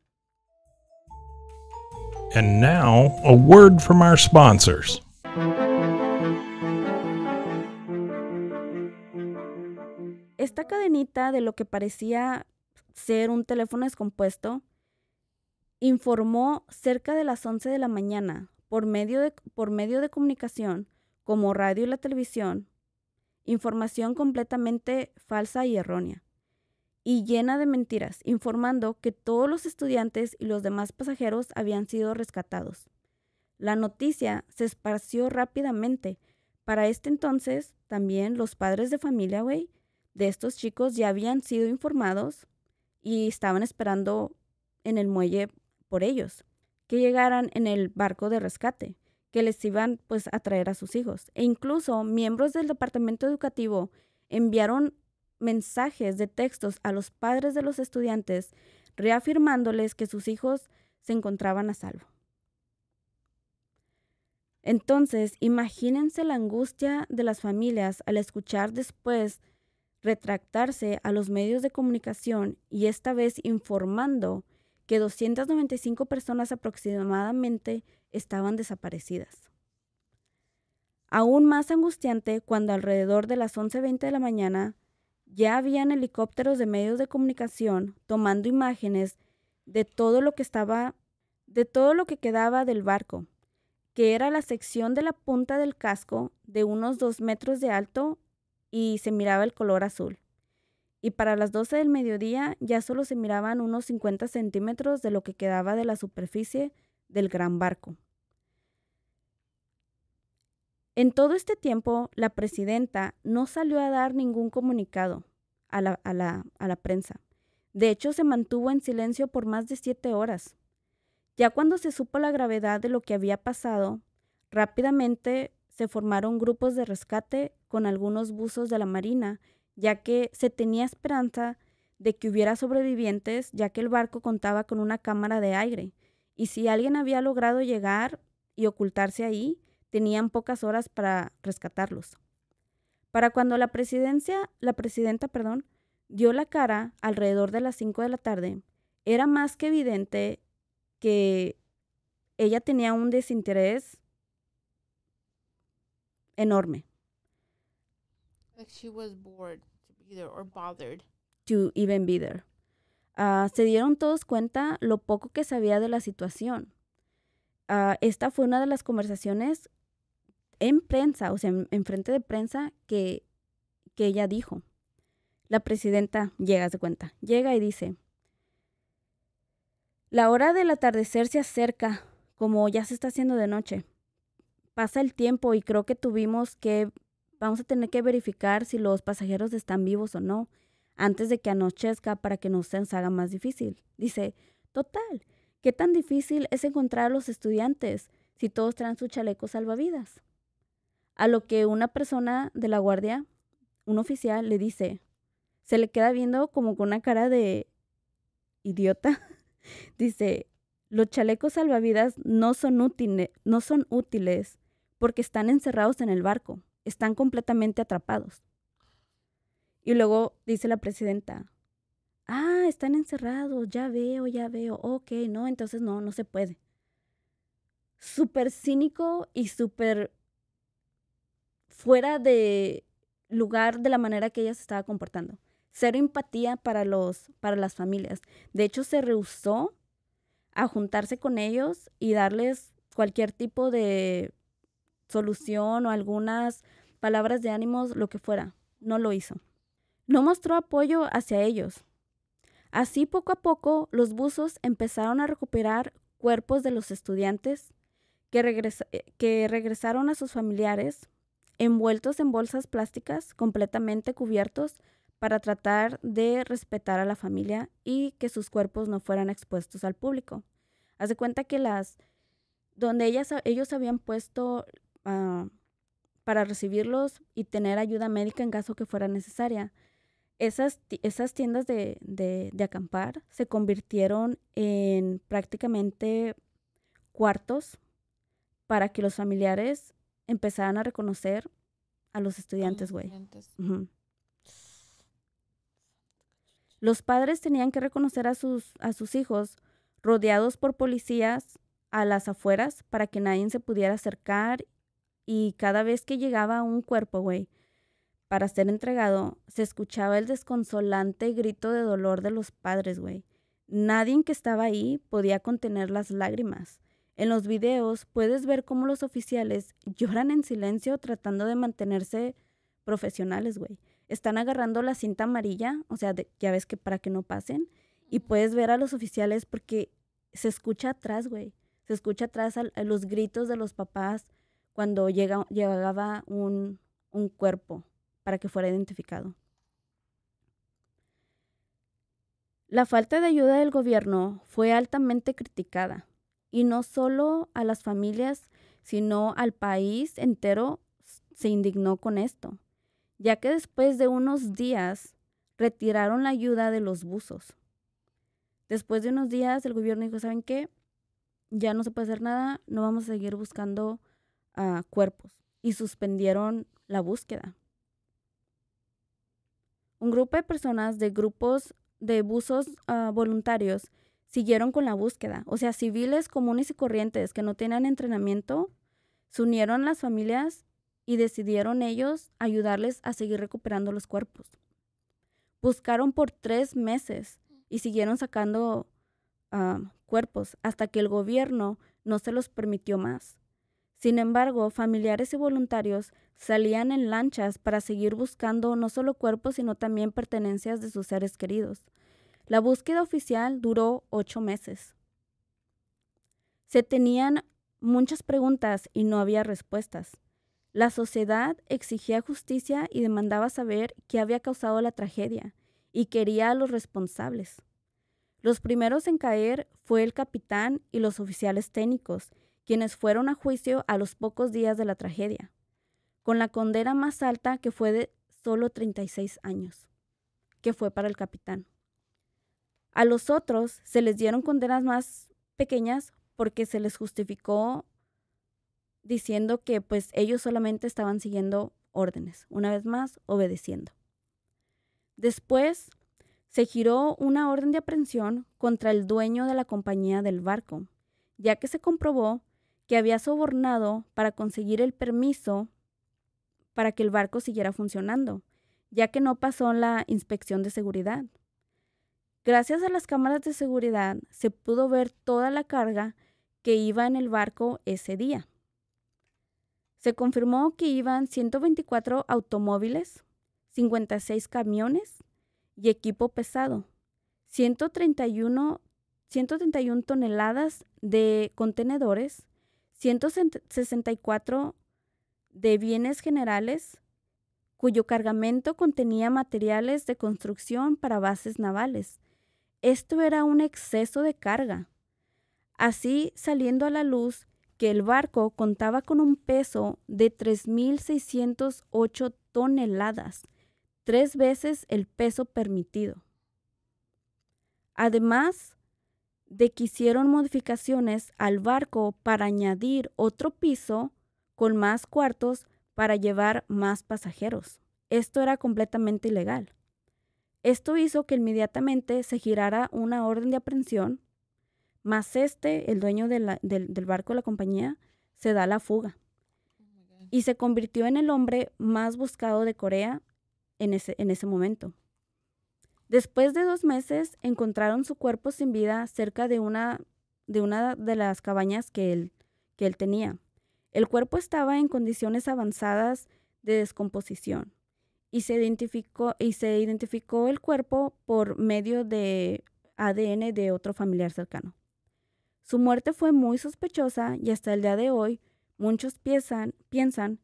Speaker 1: And now, a word from our sponsors.
Speaker 2: Esta cadenita de lo que parecía ser un teléfono descompuesto informó cerca de las 11 de la mañana por medio de, por medio de comunicación como radio y la televisión, información completamente falsa y errónea y llena de mentiras, informando que todos los estudiantes y los demás pasajeros habían sido rescatados. La noticia se esparció rápidamente. Para este entonces, también los padres de familia, güey, de estos chicos ya habían sido informados y estaban esperando en el muelle por ellos, que llegaran en el barco de rescate, que les iban pues a traer a sus hijos. E incluso miembros del departamento educativo enviaron mensajes de textos a los padres de los estudiantes reafirmándoles que sus hijos se encontraban a salvo. Entonces, imagínense la angustia de las familias al escuchar después retractarse a los medios de comunicación y esta vez informando que 295 personas aproximadamente estaban desaparecidas. Aún más angustiante cuando alrededor de las 11.20 de la mañana ya habían helicópteros de medios de comunicación tomando imágenes de todo lo que estaba, de todo lo que quedaba del barco, que era la sección de la punta del casco de unos dos metros de alto y se miraba el color azul. Y para las 12 del mediodía ya solo se miraban unos 50 centímetros de lo que quedaba de la superficie del gran barco. En todo este tiempo, la presidenta no salió a dar ningún comunicado a la, a la prensa. De hecho, se mantuvo en silencio por más de siete horas. Ya cuando se supo la gravedad de lo que había pasado, rápidamente se formaron grupos de rescate con algunos buzos de la Marina, ya que se tenía esperanza de que hubiera sobrevivientes, ya que el barco contaba con una cámara de aire, y si alguien había logrado llegar y ocultarse ahí, tenían pocas horas para rescatarlos. Para cuando la presidencia, la presidenta, perdón, dio la cara alrededor de las 5 de la tarde, era más que evidente que ella tenía un desinterés enorme.
Speaker 1: Like she was bored to be there or bothered.
Speaker 2: To even be there. Ah, se dieron todos cuenta lo poco que sabía de la situación. Ah, esta fue una de las conversaciones en prensa, o sea, en, frente de prensa, que, que ella dijo. La presidenta llega, se cuenta, llega y dice, la hora del atardecer se acerca, como ya se está haciendo de noche. Pasa el tiempo y creo que tuvimos que, vamos a tener que verificar si los pasajeros están vivos o no, antes de que anochezca para que no se nos haga más difícil. Dice, total, ¿qué tan difícil es encontrar a los estudiantes si todos traen su chaleco salvavidas? A lo que una persona de la guardia, un oficial, le dice, se le queda viendo como con una cara de idiota. dice, los chalecos salvavidas no son, útiles, no son útiles porque están encerrados en el barco, están completamente atrapados. Y luego dice la presidenta, ah, están encerrados, ya veo, ya veo, ok, no, entonces no, no se puede. Súper cínico y súper fuera de lugar de la manera que ella se estaba comportando. Cero empatía para, los, para las familias. De hecho, se rehusó a juntarse con ellos y darles cualquier tipo de solución o algunas palabras de ánimos, lo que fuera. No lo hizo. No mostró apoyo hacia ellos. Así poco a poco los buzos empezaron a recuperar cuerpos de los estudiantes que, eh, que regresaron a sus familiares envueltos en bolsas plásticas, completamente cubiertos, para tratar de respetar a la familia y que sus cuerpos no fueran expuestos al público. hace cuenta que las, donde ellas, ellos habían puesto ah, para recibirlos y tener ayuda médica en caso que fuera necesaria, esas, esas tiendas de acampar se convirtieron en prácticamente cuartos para que los familiares empezaran a reconocer a los estudiantes, güey. Los padres tenían que reconocer a sus, a sus hijos rodeados por policías a las afueras para que nadie se pudiera acercar y cada vez que llegaba un cuerpo, güey, para ser entregado, se escuchaba el desconsolante grito de dolor de los padres, güey. Nadie que estaba ahí podía contener las lágrimas. En los videos puedes ver cómo los oficiales lloran en silencio tratando de mantenerse profesionales, güey. Están agarrando la cinta amarilla, o sea, ya ves que para que no pasen, y puedes ver a los oficiales porque se escucha atrás, güey. Se escucha atrás los gritos de los papás cuando llegaba un cuerpo para que fuera identificado. La falta de ayuda del gobierno fue altamente criticada y no solo a las familias, sino al país entero se indignó con esto, ya que después de unos días retiraron la ayuda de los buzos. Después de unos días el gobierno dijo, ¿saben qué? Ya no se puede hacer nada, no vamos a seguir buscando ah, cuerpos. Y suspendieron la búsqueda. Un grupo de personas de grupos de buzos ah, voluntarios siguieron con la búsqueda. O sea, civiles comunes y corrientes que no tenían entrenamiento, se unieron las familias y decidieron ellos ayudarles a seguir recuperando los cuerpos. Buscaron por tres meses y siguieron sacando ah, cuerpos hasta que el gobierno no se los permitió más. Sin embargo, familiares y voluntarios salían en lanchas para seguir buscando no solo cuerpos, sino también pertenencias de sus seres queridos. La búsqueda oficial duró ocho meses. Se tenían muchas preguntas y no había respuestas. La sociedad exigía justicia y demandaba saber qué había causado la tragedia y quería a los responsables. Los primeros en caer fue el capitán y los oficiales técnicos, quienes fueron a juicio a los pocos días de la tragedia, con la condena más alta que fue de solo 36 años, que fue para el capitán. A los otros se les dieron condenas más pequeñas porque se les justificó diciendo que pues ellos solamente estaban siguiendo órdenes, una vez más obedeciendo. Después se giró una orden de aprehensión contra el dueño de la compañía del barco, ya que se comprobó que había sobornado para conseguir el permiso para que el barco siguiera funcionando, ya que no pasó la inspección de seguridad. Gracias a las cámaras de seguridad se pudo ver toda la carga que iba en el barco ese día. Se confirmó que iban 124 automóviles, 56 camiones y equipo pesado, 131, toneladas de contenedores, 164 de bienes generales, cuyo cargamento contenía materiales de construcción para bases navales, esto era un exceso de carga. Así saliendo a la luz que el barco contaba con un peso de 3.608 toneladas, tres veces el peso permitido. Además de que hicieron modificaciones al barco para añadir otro piso con más cuartos para llevar más pasajeros. Esto era completamente ilegal. Esto hizo que inmediatamente se girara una orden de aprehensión, más este, el dueño del, barco de la compañía, se da la fuga oh y se convirtió en el hombre más buscado de Corea en ese, momento. Después de dos meses, encontraron su cuerpo sin vida cerca de una de, las cabañas que él tenía. El cuerpo estaba en condiciones avanzadas de descomposición y se identificó, y se identificó el cuerpo por medio de ADN de otro familiar cercano. Su muerte fue muy sospechosa y hasta el día de hoy muchos piensan, piensan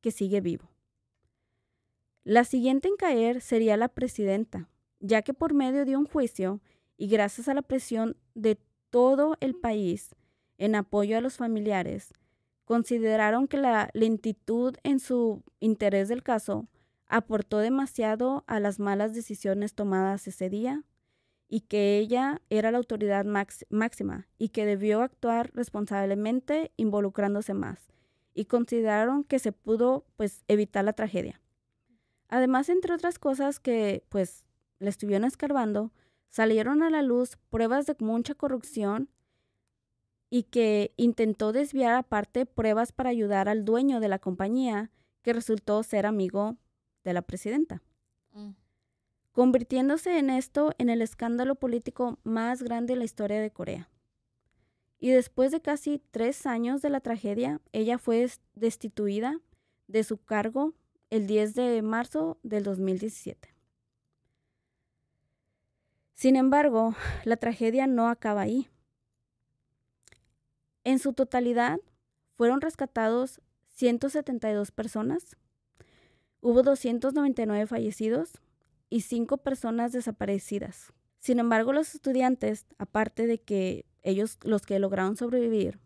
Speaker 2: que sigue vivo. La siguiente en caer sería la presidenta, ya que por medio de un juicio y gracias a la presión de todo el país en apoyo a los familiares, consideraron que la lentitud en su interés del caso aportó demasiado a las malas decisiones tomadas ese día y que ella era la autoridad máxima y que debió actuar responsablemente involucrándose más y consideraron que se pudo pues evitar la tragedia. Además, entre otras cosas que pues le estuvieron escarbando, salieron a la luz pruebas de mucha corrupción y que intentó desviar aparte pruebas para ayudar al dueño de la compañía, que resultó ser amigo de la presidenta, mm. convirtiéndose en esto en el escándalo político más grande en la historia de Corea. Y después de casi tres años de la tragedia, ella fue destituida de su cargo el 10 de marzo del 2017. Sin embargo, la tragedia no acaba ahí. En su totalidad, fueron rescatados 172 personas Hubo 299 fallecidos y 5 personas desaparecidas. Sin embargo, los estudiantes, aparte de que ellos, los que lograron sobrevivir,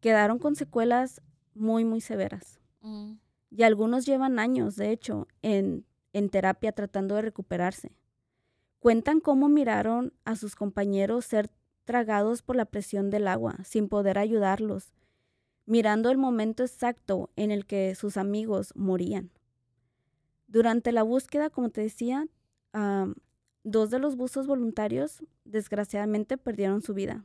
Speaker 2: quedaron con secuelas muy, muy severas. Mm. Y algunos llevan años, de hecho, en terapia tratando de recuperarse. Cuentan cómo miraron a sus compañeros ser tragados por la presión del agua, sin poder ayudarlos, mirando el momento exacto en el que sus amigos morían. Durante la búsqueda, como te decía, ah, dos de los buzos voluntarios desgraciadamente perdieron su vida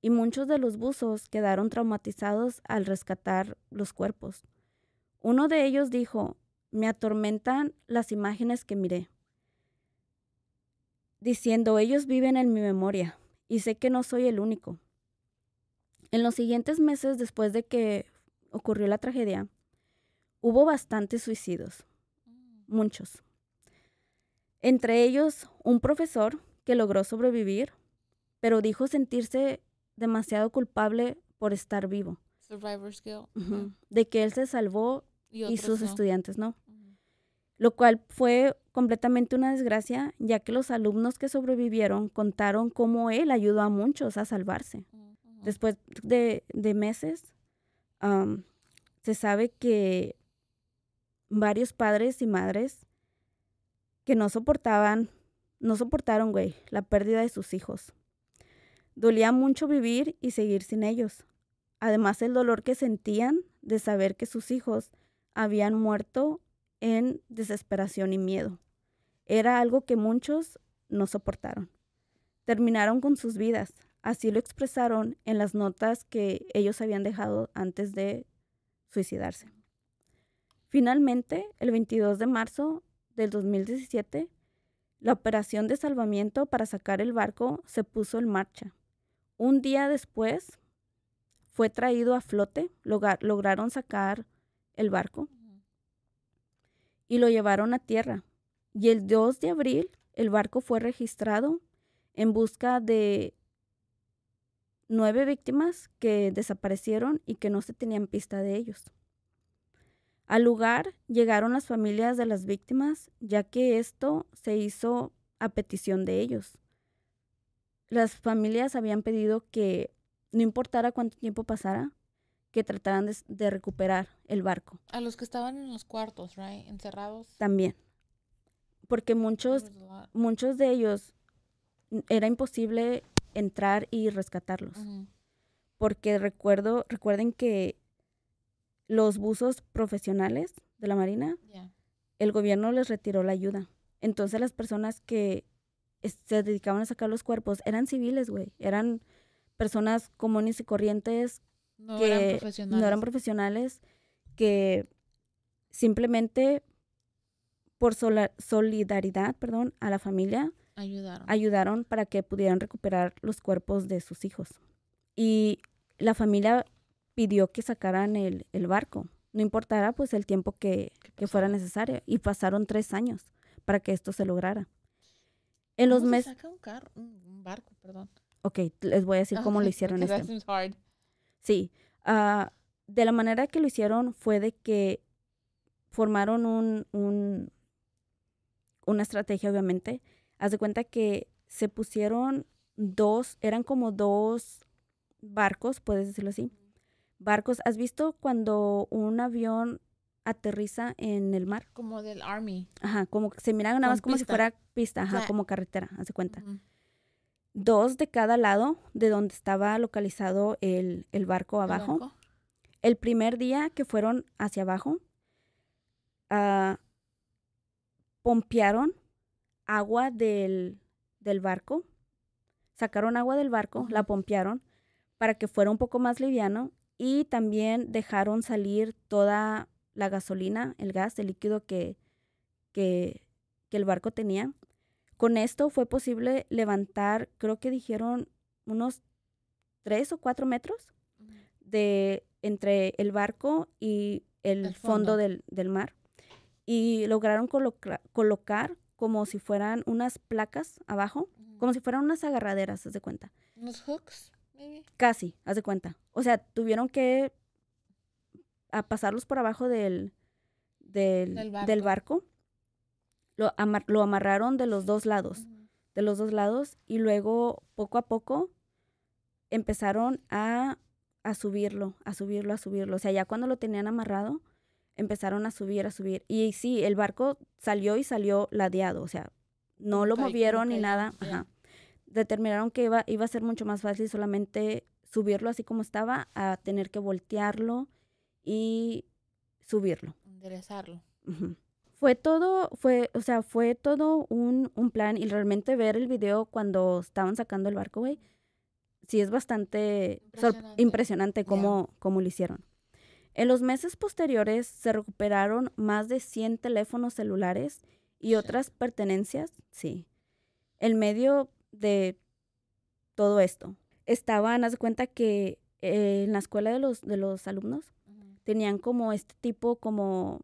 Speaker 2: y muchos de los buzos quedaron traumatizados al rescatar los cuerpos. Uno de ellos dijo, me atormentan las imágenes que miré, diciendo, ellos viven en mi memoria y sé que no soy el único. En los siguientes meses después de que ocurrió la tragedia, hubo bastantes suicidios muchos. Entre ellos, un profesor que logró sobrevivir, pero dijo sentirse demasiado culpable por estar vivo.
Speaker 1: Survivor's Guilt.
Speaker 2: De que él se salvó y, sus estudiantes no. Lo cual fue completamente una desgracia, ya que los alumnos que sobrevivieron contaron cómo él ayudó a muchos a salvarse. Después de, meses, se sabe que varios padres y madres que no soportaban, no soportaron, güey, la pérdida de sus hijos. Dolía mucho vivir y seguir sin ellos. Además, el dolor que sentían de saber que sus hijos habían muerto en desesperación y miedo. Era algo que muchos no soportaron. Terminaron con sus vidas. Así lo expresaron en las notas que ellos habían dejado antes de suicidarse. Finalmente, el 22 de marzo del 2017, la operación de salvamiento para sacar el barco se puso en marcha. Un día después, fue traído a flote, lograron sacar el barco y lo llevaron a tierra. Y el 2 de abril, el barco fue registrado en busca de nueve víctimas que desaparecieron y que no se tenían pista de ellos. Al lugar llegaron las familias de las víctimas, ya que esto se hizo a petición de ellos. Las familias habían pedido que no importara cuánto tiempo pasara, que trataran de, recuperar el barco.
Speaker 1: A los que estaban en los cuartos, right? Encerrados.
Speaker 2: También. Porque muchos, muchos de ellos era imposible entrar y rescatarlos. Porque recuerdo, recuerden que los buzos profesionales de la Marina, el gobierno les retiró la ayuda. Entonces las personas que se dedicaban a sacar los cuerpos eran civiles, güey. Eran personas comunes y corrientes no que eran profesionales. no eran profesionales, que simplemente por solidaridad, perdón, a la familia ayudaron. ayudaron para que pudieran recuperar los cuerpos de sus hijos. Y la familia pidió que sacaran el, barco, no importara pues el tiempo que, fuera necesario. Y pasaron tres años para que esto se lograra. En los meses...
Speaker 1: Saca un, barco, perdón.
Speaker 2: Ok, les voy a decir cómo lo hicieron. Este. Sí, ah, de la manera que lo hicieron fue de que formaron un, un, una estrategia, obviamente. Haz de cuenta que se pusieron dos, eran como dos barcos, puedes decirlo así, barcos. ¿Has visto cuando un avión aterriza en el mar? Como del Army. Ajá, como que se mira nada más como si fuera pista, ajá, como carretera, hace cuenta. Dos de cada lado de donde estaba localizado el, barco abajo. ¿El, primer día que fueron hacia abajo, ah, pompearon agua del, barco, sacaron agua del barco, la pompearon para que fuera un poco más liviano y también dejaron salir toda la gasolina, el gas, el líquido que, que, el barco tenía. Con esto fue posible levantar, creo que dijeron, unos tres o cuatro metros de, entre el barco y el, fondo, del, mar. Y lograron colocar como si fueran unas placas abajo, como si fueran unas agarraderas, haz de cuenta.
Speaker 1: Unos hooks.
Speaker 2: Casi, haz de cuenta. O sea, tuvieron que a pasarlos por abajo del, del, barco. Lo, amarraron de los dos lados, de los dos lados, y luego poco a poco empezaron a, a, subirlo, a subirlo, a subirlo. O sea, ya cuando lo tenían amarrado, empezaron a subir, a subir. Y sí, el barco salió y salió ladeado, o sea, no lo movieron ni nada. Ajá determinaron que iba, iba a ser mucho más fácil solamente subirlo así como estaba a tener que voltearlo y subirlo.
Speaker 1: Enderezarlo.
Speaker 2: Fue todo, fue, o sea, fue todo un, plan y realmente ver el video cuando estaban sacando el barco, güey, sí es bastante impresionante, cómo, lo hicieron. En los meses posteriores se recuperaron más de 100 teléfonos celulares y otras pertenencias, sí. El medio de todo esto. Estaban, haz cuenta que eh, en la escuela de los, de los alumnos tenían como este tipo, como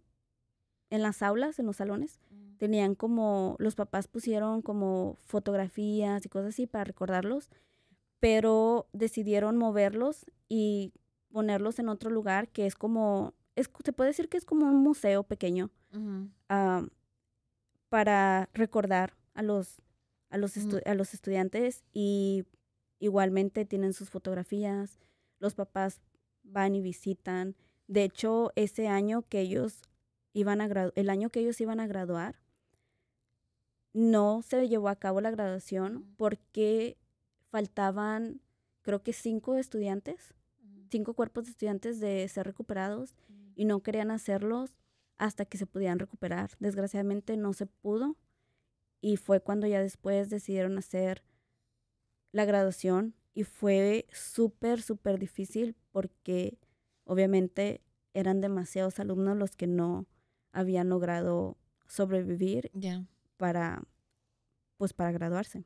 Speaker 2: en las aulas, en los salones, mm. tenían como, los papás pusieron como fotografías y cosas así para recordarlos, pero decidieron moverlos y ponerlos en otro lugar que es como, es, se puede decir que es como un museo pequeño para recordar a los a los, estudiantes y igualmente tienen sus fotografías, los papás van y visitan. De hecho, ese año que ellos iban a el año que ellos iban a graduar, no se llevó a cabo la graduación porque faltaban, creo que cinco estudiantes, cinco cuerpos de estudiantes de ser recuperados y no querían hacerlos hasta que se pudieran recuperar. Desgraciadamente no se pudo y fue cuando ya después decidieron hacer la graduación y fue súper, súper difícil porque obviamente eran demasiados alumnos los que no habían logrado sobrevivir para, pues, para graduarse.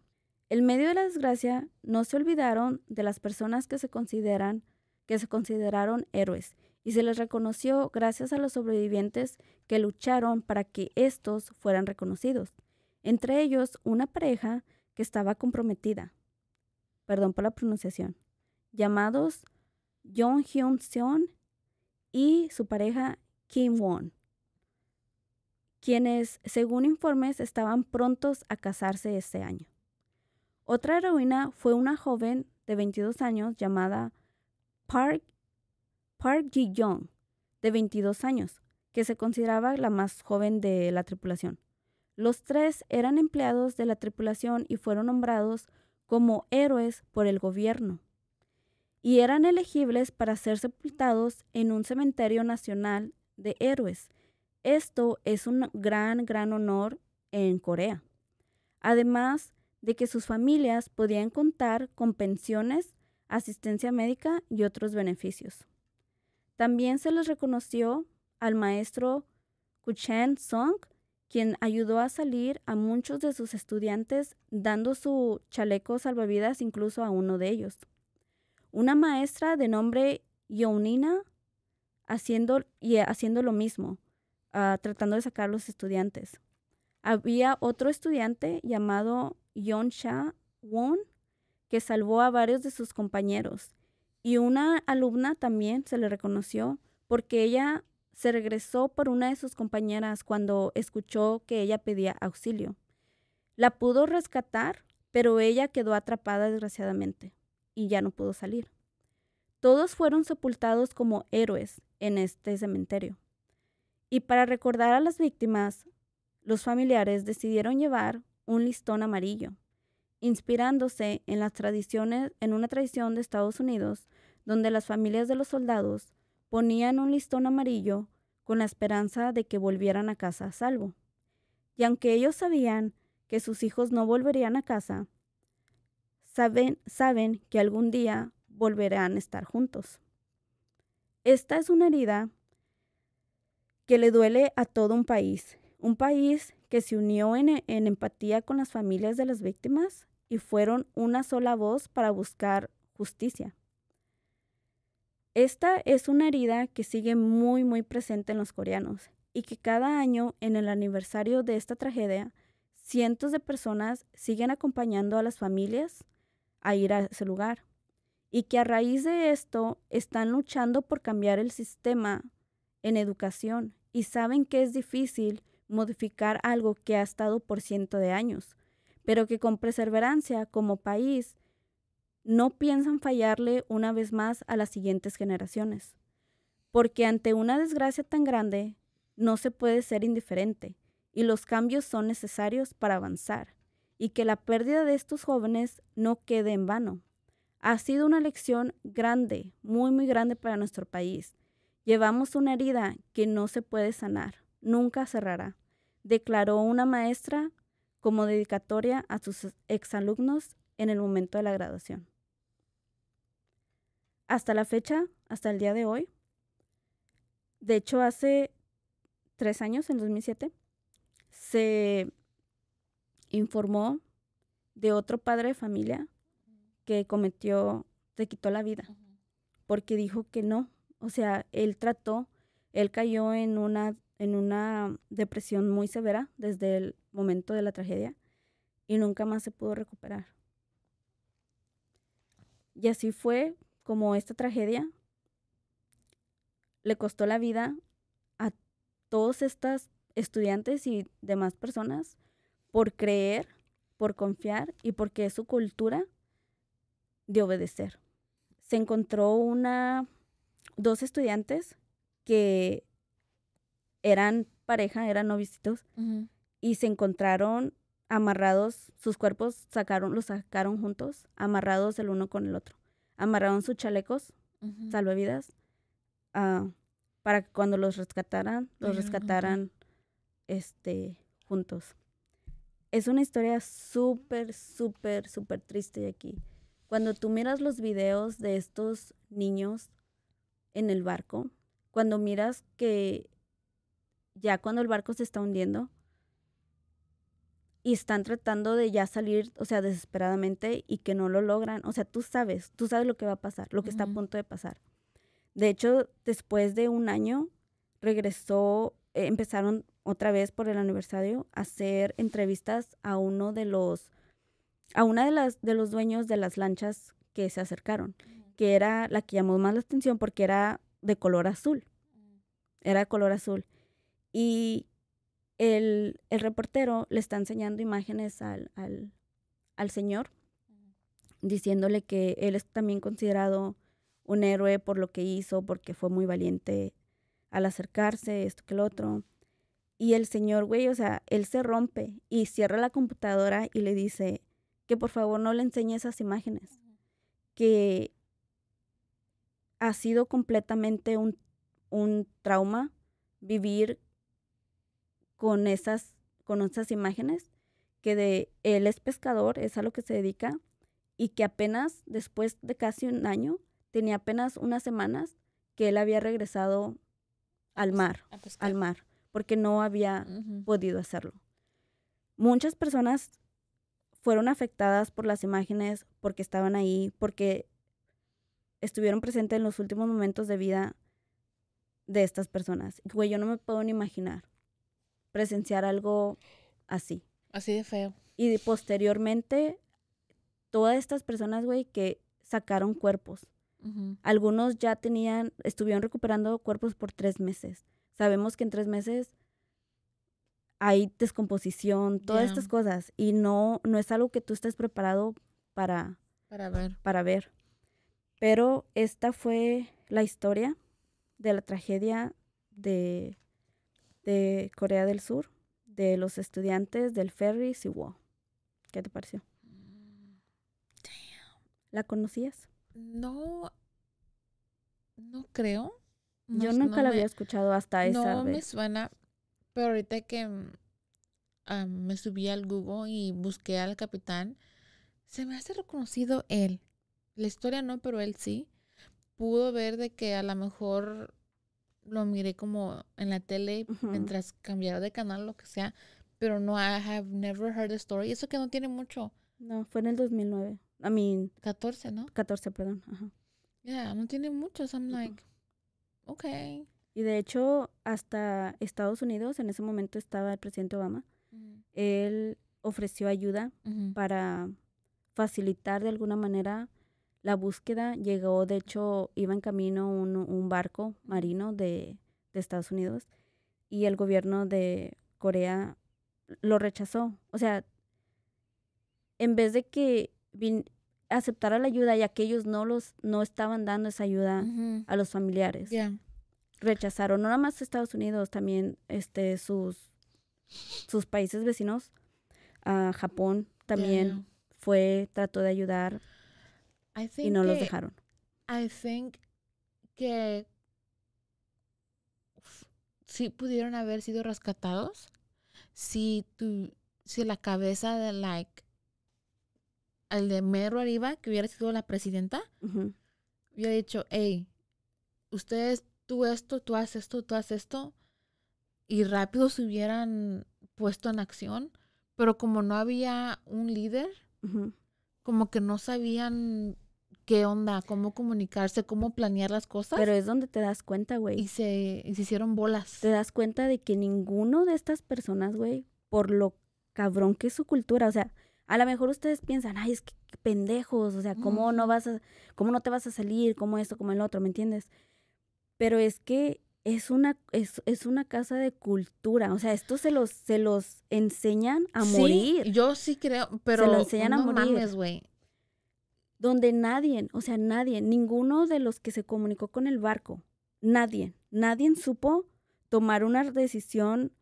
Speaker 2: En medio de la desgracia, no se olvidaron de las personas que se consideran, que se consideraron héroes y se les reconoció gracias a los sobrevivientes que lucharon para que estos fueran reconocidos entre ellos una pareja que estaba comprometida, perdón por la pronunciación, llamados Jong Hyun Seon y su pareja Kim Won, quienes, según informes, estaban prontos a casarse este año. Otra heroína fue una joven de 22 años llamada Park, Park Ji-young, de 22 años, que se consideraba la más joven de la tripulación. Los tres eran empleados de la tripulación y fueron nombrados como héroes por el gobierno, y eran elegibles para ser sepultados en un cementerio nacional de héroes. Esto es un gran, gran honor en Corea. Además de que sus familias podían contar con pensiones, asistencia médica y otros beneficios. También se les reconoció al maestro Kuchen Song quien ayudó a salir a muchos de sus estudiantes dando su chaleco salvavidas incluso a uno de ellos. Una maestra de nombre Yonina haciendo, haciendo lo mismo, ah, tratando de sacar a los estudiantes. Había otro estudiante llamado Yonsha Won que salvó a varios de sus compañeros y una alumna también se le reconoció porque ella se regresó por una de sus compañeras cuando escuchó que ella pedía auxilio. La pudo rescatar, pero ella quedó atrapada desgraciadamente y ya no pudo salir. Todos fueron sepultados como héroes en este cementerio. Y para recordar a las víctimas, los familiares decidieron llevar un listón amarillo, inspirándose en las tradiciones en una tradición de Estados Unidos donde las familias de los soldados ponían un listón amarillo con la esperanza de que volvieran a casa a salvo. Y aunque ellos sabían que sus hijos no volverían a casa, saben, saben que algún día volverán a estar juntos. Esta es una herida que le duele a todo un país, un país que se unió en empatía con las familias de las víctimas y fueron una sola voz para buscar justicia. Esta es una herida que sigue muy muy presente en los coreanos y que cada año en el aniversario de esta tragedia, cientos de personas siguen acompañando a las familias a ir a ese lugar y que a raíz de esto están luchando por cambiar el sistema en educación y saben que es difícil modificar algo que ha estado por cientos de años, pero que con perseverancia como país no piensan fallarle una vez más a las siguientes generaciones. Porque ante una desgracia tan grande, no se puede ser indiferente y los cambios son necesarios para avanzar y que la pérdida de estos jóvenes no quede en vano. Ha sido una lección grande, muy, muy grande para nuestro país. Llevamos una herida que no se puede sanar, nunca cerrará, declaró una maestra como dedicatoria a sus exalumnos en el momento de la graduación hasta la fecha, hasta el día de hoy, de hecho hace tres años, en 2007, se informó de otro padre de familia que cometió, se quitó la vida, porque dijo que no, o sea, él trató, él cayó en una, en una depresión muy severa desde el momento de la tragedia y nunca más se pudo recuperar. Y así fue como esta tragedia le costó la vida a todos estos estudiantes y demás personas por creer, por confiar y porque es su cultura de obedecer. Se encontró una dos estudiantes que eran pareja, eran novicitos y se encontraron amarrados, sus cuerpos sacaron los sacaron juntos, amarrados el uno con el otro amarraron sus chalecos, salvavidas, ah, para que cuando los rescataran, los rescataran este, juntos. Es una historia súper, súper, súper triste aquí. Cuando tú miras los videos de estos niños en el barco, cuando miras que ya cuando el barco se está hundiendo, y están tratando de ya salir, o sea, desesperadamente y que no lo logran. O sea, tú sabes, tú sabes lo que va a pasar, lo que está a punto de pasar. De hecho, después de un año, regresó, eh, empezaron otra vez por el aniversario a hacer entrevistas a uno de los, a una de las, de los dueños de las lanchas que se acercaron, que era la que llamó más la atención porque era de color azul. Era de color azul. Y el, reportero le está enseñando imágenes al, señor, diciéndole que él es también considerado un héroe por lo que hizo, porque fue muy valiente al acercarse, esto que lo otro. Y el señor, güey, o sea, él se rompe y cierra la computadora y le dice que por favor no le enseñe esas imágenes, que ha sido completamente un, un trauma vivir con esas, con imágenes, que de él es pescador, es a lo que se dedica, y que apenas después de casi un año, tenía apenas unas semanas que él había regresado al pues, mar, al mar, porque no había podido hacerlo. Muchas personas fueron afectadas por las imágenes, porque estaban ahí, porque estuvieron presentes en los últimos momentos de vida de estas personas. Güey, yo no me puedo ni imaginar presenciar algo así. Así de feo. Y posteriormente, todas estas personas, güey, que sacaron cuerpos. Algunos ya tenían, estuvieron recuperando cuerpos por tres meses. Sabemos que en tres meses hay descomposición, todas estas cosas. Y no, no es algo que tú estés preparado para, para ver. Para ver. Pero esta fue la historia de la tragedia de de Corea del Sur, de los estudiantes del Ferry Siwo. ¿Qué te pareció? ¿La conocías?
Speaker 1: No, no
Speaker 2: creo. Yo nunca la había escuchado hasta esa no vez. No me suena,
Speaker 1: pero ahorita que mm, ah, me subí al Google y busqué al capitán, se me hace reconocido él. La historia no, pero él sí. Pudo ver de que a lo mejor lo miré como en la tele mientras cambiaba de canal, lo que sea, pero no, I have never heard the story. Eso que no tiene mucho. No, fue en el 2009. I mean.
Speaker 2: 14, ¿no? 14, perdón. Ajá. Yeah, no tiene mucho. I'm like, okay. Y de hecho, hasta Estados Unidos, en ese momento estaba el presidente Obama. Él ofreció ayuda para facilitar de alguna manera la búsqueda llegó, de hecho, iba en camino un, barco marino de, Estados Unidos y el gobierno de Corea lo rechazó. O sea, en vez de que aceptara la ayuda y aquellos no los no estaban dando esa ayuda a los familiares. Rechazaron no nada más Estados Unidos, también este sus sus países vecinos, Japón también fue trató de ayudar y no los dejaron.
Speaker 1: I think que sí pudieron haber sido rescatados si tu, si la cabeza de like el de Mero Arriba, que hubiera sido la presidenta, hubiera dicho, hey, ustedes, tú esto, tú haces esto, tú haces esto, y rápido se hubieran puesto en acción, pero como no había un líder, como que no sabían
Speaker 2: qué onda, cómo comunicarse, cómo planear las cosas. Pero es donde te das cuenta, güey. Y se, se hicieron bolas. Te das cuenta de que ninguno de estas personas, güey, por lo cabrón que es su cultura, o sea, a lo mejor ustedes piensan, ay, es que pendejos, o sea, ¿cómo no vas a, cómo no te vas a salir, cómo esto, cómo el otro, ¿me entiendes? Pero es que es una, es, una casa de cultura, o sea, esto se los, se los enseñan a sí, morir. Yo sí creo, pero lo enseñan no a morir. mames, güey donde nadie, o sea, nadie, ninguno de los que se comunicó con el barco, nadie, nadie supo tomar una decisión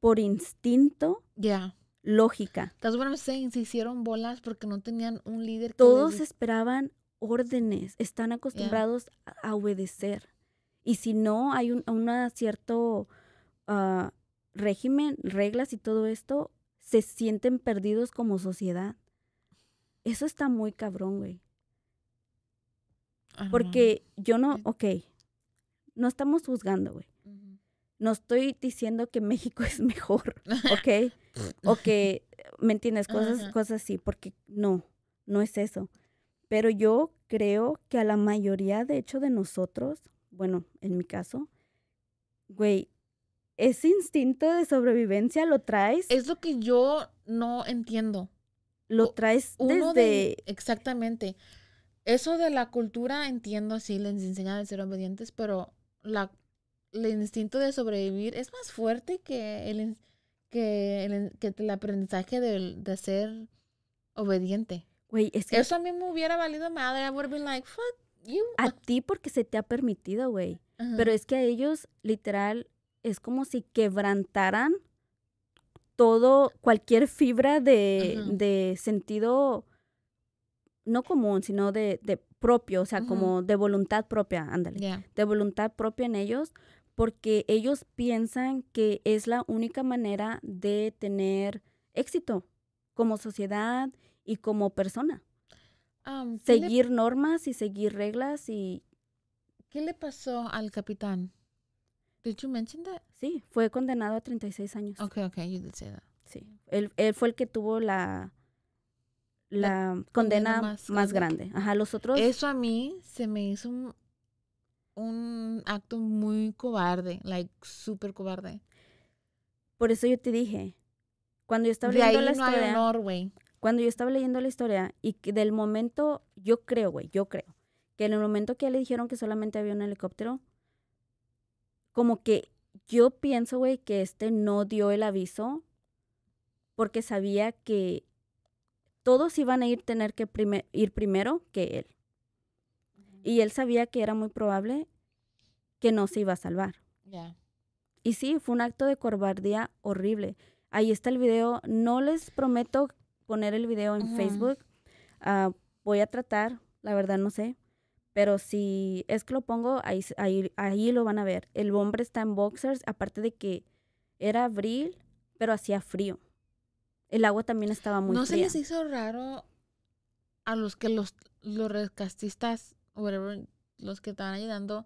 Speaker 2: por instinto. Ya. Lógica. That's bueno, Se hicieron bolas porque no tenían un líder. Todos esperaban órdenes, están acostumbrados a, obedecer. Y si no hay un cierto ah, régimen, reglas y todo esto, se sienten perdidos como sociedad. Eso está muy cabrón, güey. Porque yo no, ok, no estamos juzgando, güey. No estoy diciendo que México es mejor, ¿ok? o que, ¿me entiendes? Cosas, cosas así, porque no, no es eso. Pero yo creo que a la mayoría, de hecho, de nosotros, bueno, en mi caso, güey, ese instinto de sobrevivencia lo traes. Es lo
Speaker 1: que yo no entiendo lo traes Uno De, exactamente. Eso de la cultura, entiendo, sí, les enseñan a ser obedientes, pero la, el instinto de sobrevivir es más fuerte que el, que el, aprendizaje de, ser obediente. Eso a mí me hubiera
Speaker 2: valido madre. I would have been like, fuck you. A ti porque se te ha permitido, güey. Pero es que a ellos, literal, es como si quebrantaran todo, cualquier fibra de, sentido, no común, sino de, propio, o sea, como de voluntad propia, ándale, de voluntad propia en ellos, porque ellos piensan que es la única manera de tener éxito como sociedad y como persona. seguir normas y seguir reglas y... ¿Qué le pasó al capitán? Did you mention that? Sí, fue condenado a 36 años. Okay, okay, you did say that. Sí, él, él fue el que tuvo la la, condena, más, grande. Ajá, los otros. Eso
Speaker 1: a mí se me hizo un, un acto muy
Speaker 2: cobarde, like súper cobarde. Por eso yo te dije, cuando yo estaba leyendo la historia, hay honor, Cuando yo estaba leyendo la historia y que del momento, yo creo, güey, yo creo que en el momento que le dijeron que solamente había un helicóptero, como que yo pienso, güey, que este no dio el aviso porque sabía que todos iban a ir tener que ir primero que él. Y él sabía que era muy probable que no se iba a salvar. Y sí, fue un acto de cobardía horrible. Ahí está el video. No les prometo poner el video en Facebook. Ah, voy a tratar, la verdad no sé. Pero si es que lo pongo, ahí, ahí, ahí lo van a ver. El hombre está en boxers, aparte de que era abril, pero hacía frío. El agua también estaba muy fría. ¿No se les hizo raro a los que los,
Speaker 1: los rescatistas, los que estaban ayudando,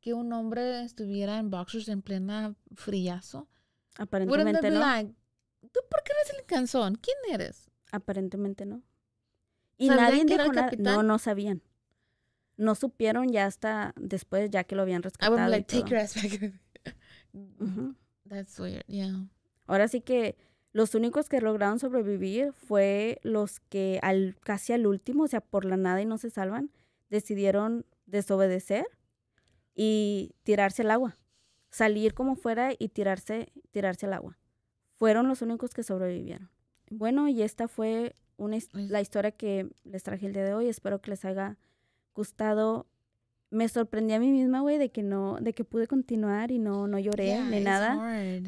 Speaker 1: que un hombre estuviera en boxers en plena fríazo? Aparentemente no. ¿Tú por qué
Speaker 2: eres el canzón? ¿Quién eres? Aparentemente no.
Speaker 1: Y nadie dijo nada. No,
Speaker 2: no sabían no supieron ya hasta después, ya que lo habían rescatado. Ahora sí que los únicos que lograron sobrevivir fue los que al, casi al último, o sea, por la nada y no se salvan, decidieron desobedecer y tirarse al agua. Salir como fuera y tirarse, tirarse al agua. Fueron los únicos que sobrevivieron. Bueno, y esta fue pues la historia que les traje el día de hoy. Espero que les haga gustado. Me sorprendí a mí misma, güey, de que no, de que pude continuar y no, no lloré ni nada.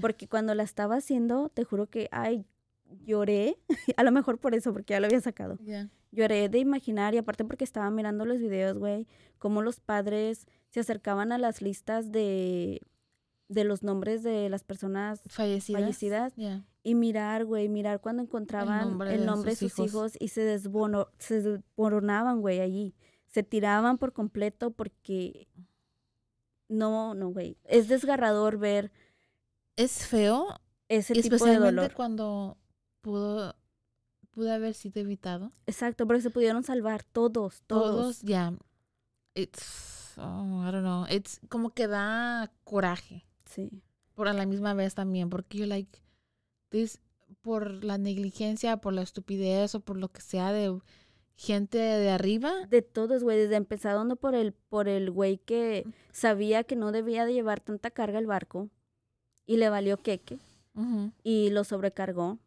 Speaker 2: Porque cuando la estaba haciendo, te juro que, ay, lloré. a lo mejor por eso, porque ya lo había sacado. Lloré de imaginar y aparte porque estaba mirando los videos, güey, cómo los padres se acercaban a las listas de, de los nombres de las personas fallecidas. Y mirar, güey, mirar cuando encontraban el nombre, de, sus, hijos. y se, se desboronaban, güey, allí se tiraban por completo porque no, no, güey. Es desgarrador ver. Es feo. Ese tipo de dolor. cuando pudo, pudo haber sido evitado. Exacto, porque se pudieron salvar todos,
Speaker 1: todos. Todos, ya. It's, oh, I don't know. It's como que da coraje. Sí. Por a la misma vez también, porque yo, like, this, por la negligencia, por la estupidez o por lo que sea de gente de arriba.
Speaker 2: De todos, güey, desde empezando por el, por el güey que sabía que no debía de llevar tanta carga el barco y le valió queque y lo sobrecargó.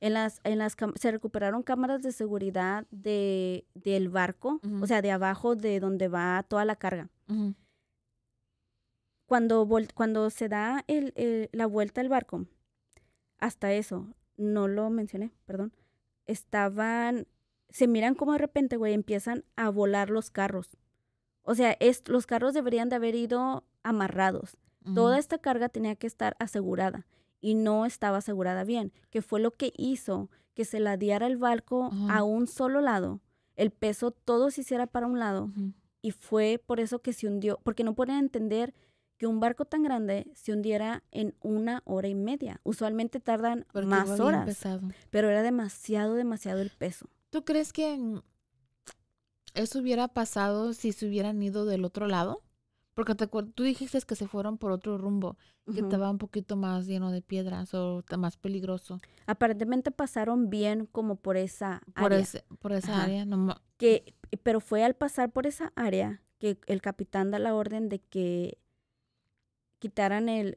Speaker 2: En las, en las se recuperaron cámaras de seguridad de, del barco, o sea, de abajo de donde va toda la carga. cuando, cuando se da el, la vuelta al barco, hasta eso, no lo mencioné, perdón, estaban se miran como de repente, güey, empiezan a volar los carros. O sea, los carros deberían de haber ido amarrados. Toda esta carga tenía que estar asegurada y no estaba asegurada bien, que fue lo que hizo que se ladeara el barco a ah. un solo lado, el peso todo se hiciera para un lado y fue por eso que se hundió, porque no pueden entender que un barco tan grande se hundiera en una hora y media. Usualmente tardan más horas, pero era demasiado, demasiado el peso. ¿Tú crees que mm,
Speaker 1: eso hubiera pasado si se hubieran ido del otro lado? Porque tú dijiste que se fueron por otro rumbo, que estaba un poquito más lleno de piedras o más peligroso.
Speaker 2: Aparentemente pasaron bien como por esa área. por esa área, que, pero fue al pasar por esa área que el capitán da la orden de que quitaran el,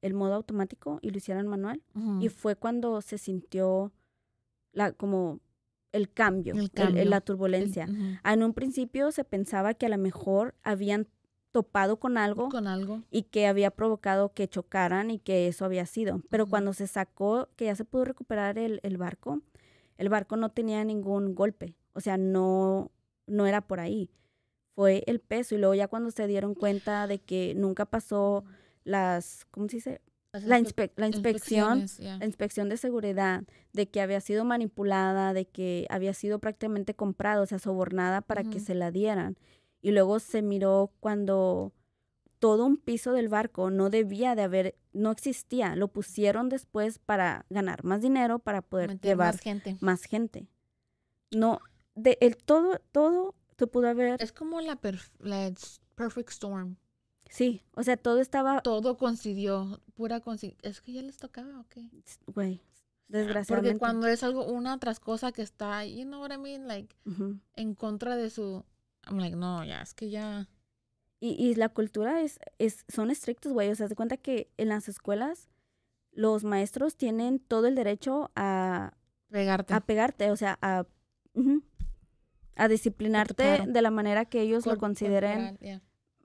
Speaker 2: el, modo automático y lo hicieran manual. Y fue cuando se sintió la, como el cambio, la turbulencia. En un principio se pensaba que a lo mejor habían topado con algo, y que había provocado que chocaran y que eso había sido. Pero cuando se sacó, que ya se pudo recuperar el, el, barco, el barco no tenía ningún golpe, o sea, no, no era por ahí. Fue el peso y luego ya cuando se dieron cuenta de que nunca pasó las, ¿cómo se dice? la, inspección, inspección de seguridad, de que había sido manipulada, de que había sido prácticamente comprada, o sea, sobornada para que se la dieran. Y luego se miró cuando todo un piso del barco no debía de haber, no existía, lo pusieron después para ganar más dinero, para poder llevar más gente. No, de el todo, todo se pudo haber. Es como la perfect storm. Sí, o sea, todo estaba...
Speaker 1: Todo coincidió, pura coincidencia. ¿Es que ya les tocaba o qué? Güey, ah, desgraciadamente. Porque cuando es algo, una tras cosa que está, you know what I mean, like, en contra de su...
Speaker 2: I'm like, no, ya, es que ya... Y, y la cultura es, es, son estrictos, güey, o sea, se cuenta que en las escuelas los maestros tienen todo el derecho a... Pegarte. A pegarte, o sea, a... a disciplinarte de la manera que ellos lo consideren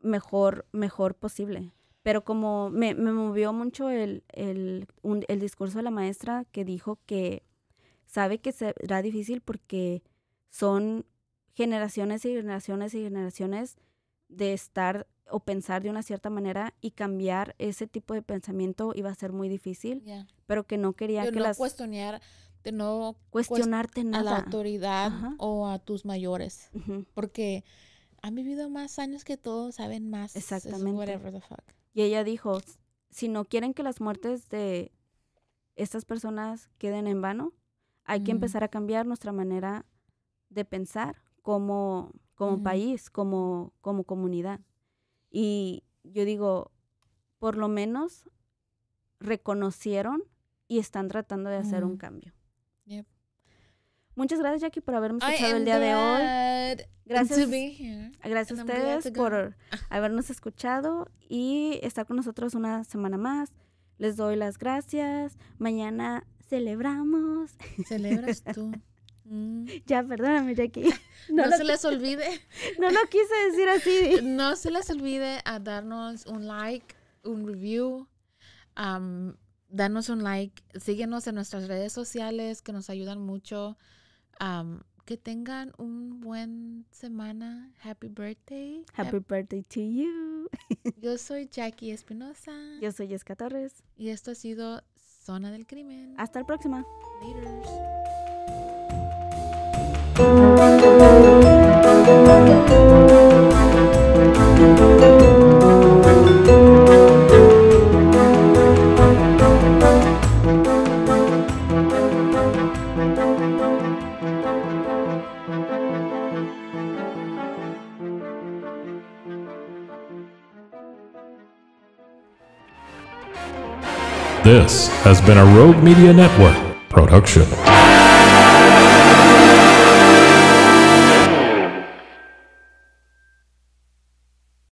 Speaker 2: mejor, mejor posible. Pero como me, me movió mucho el, el, el discurso de la maestra que dijo que sabe que será difícil porque son generaciones y generaciones y generaciones de estar o pensar de una cierta manera y cambiar ese tipo de pensamiento iba a ser muy difícil, pero que no quería que las
Speaker 1: cuestionar, de no cuestionarte a la autoridad
Speaker 2: o a tus mayores, porque han vivido más años que todos, saben más. Exactamente. Y ella dijo, si no quieren que las muertes de estas personas queden en vano, hay que empezar a cambiar nuestra manera de pensar como, como país, como, como comunidad. Y yo digo, por lo menos reconocieron y están tratando de hacer un cambio. Yep. Muchas gracias, Jackie, por habernos escuchado el día de hoy. Gracias, gracias a ustedes por ah. habernos escuchado y estar con nosotros una semana más. Les doy las gracias. Mañana celebramos. Celebras tú. Mm. Ya, perdóname, Jackie. No, se les olvide.
Speaker 1: No lo quise decir así. No se les olvide a darnos un like, un review. Um, danos un like. Síguenos en nuestras redes sociales que nos ayudan mucho que tengan un buen semana. Happy birthday. Happy birthday
Speaker 2: to you.
Speaker 1: Yo soy Jackie Espinosa.
Speaker 2: Yo soy Jessica Torres. Y esto ha sido Zona del Crimen. Hasta la próxima.
Speaker 1: This has been a Rogue Media Network production.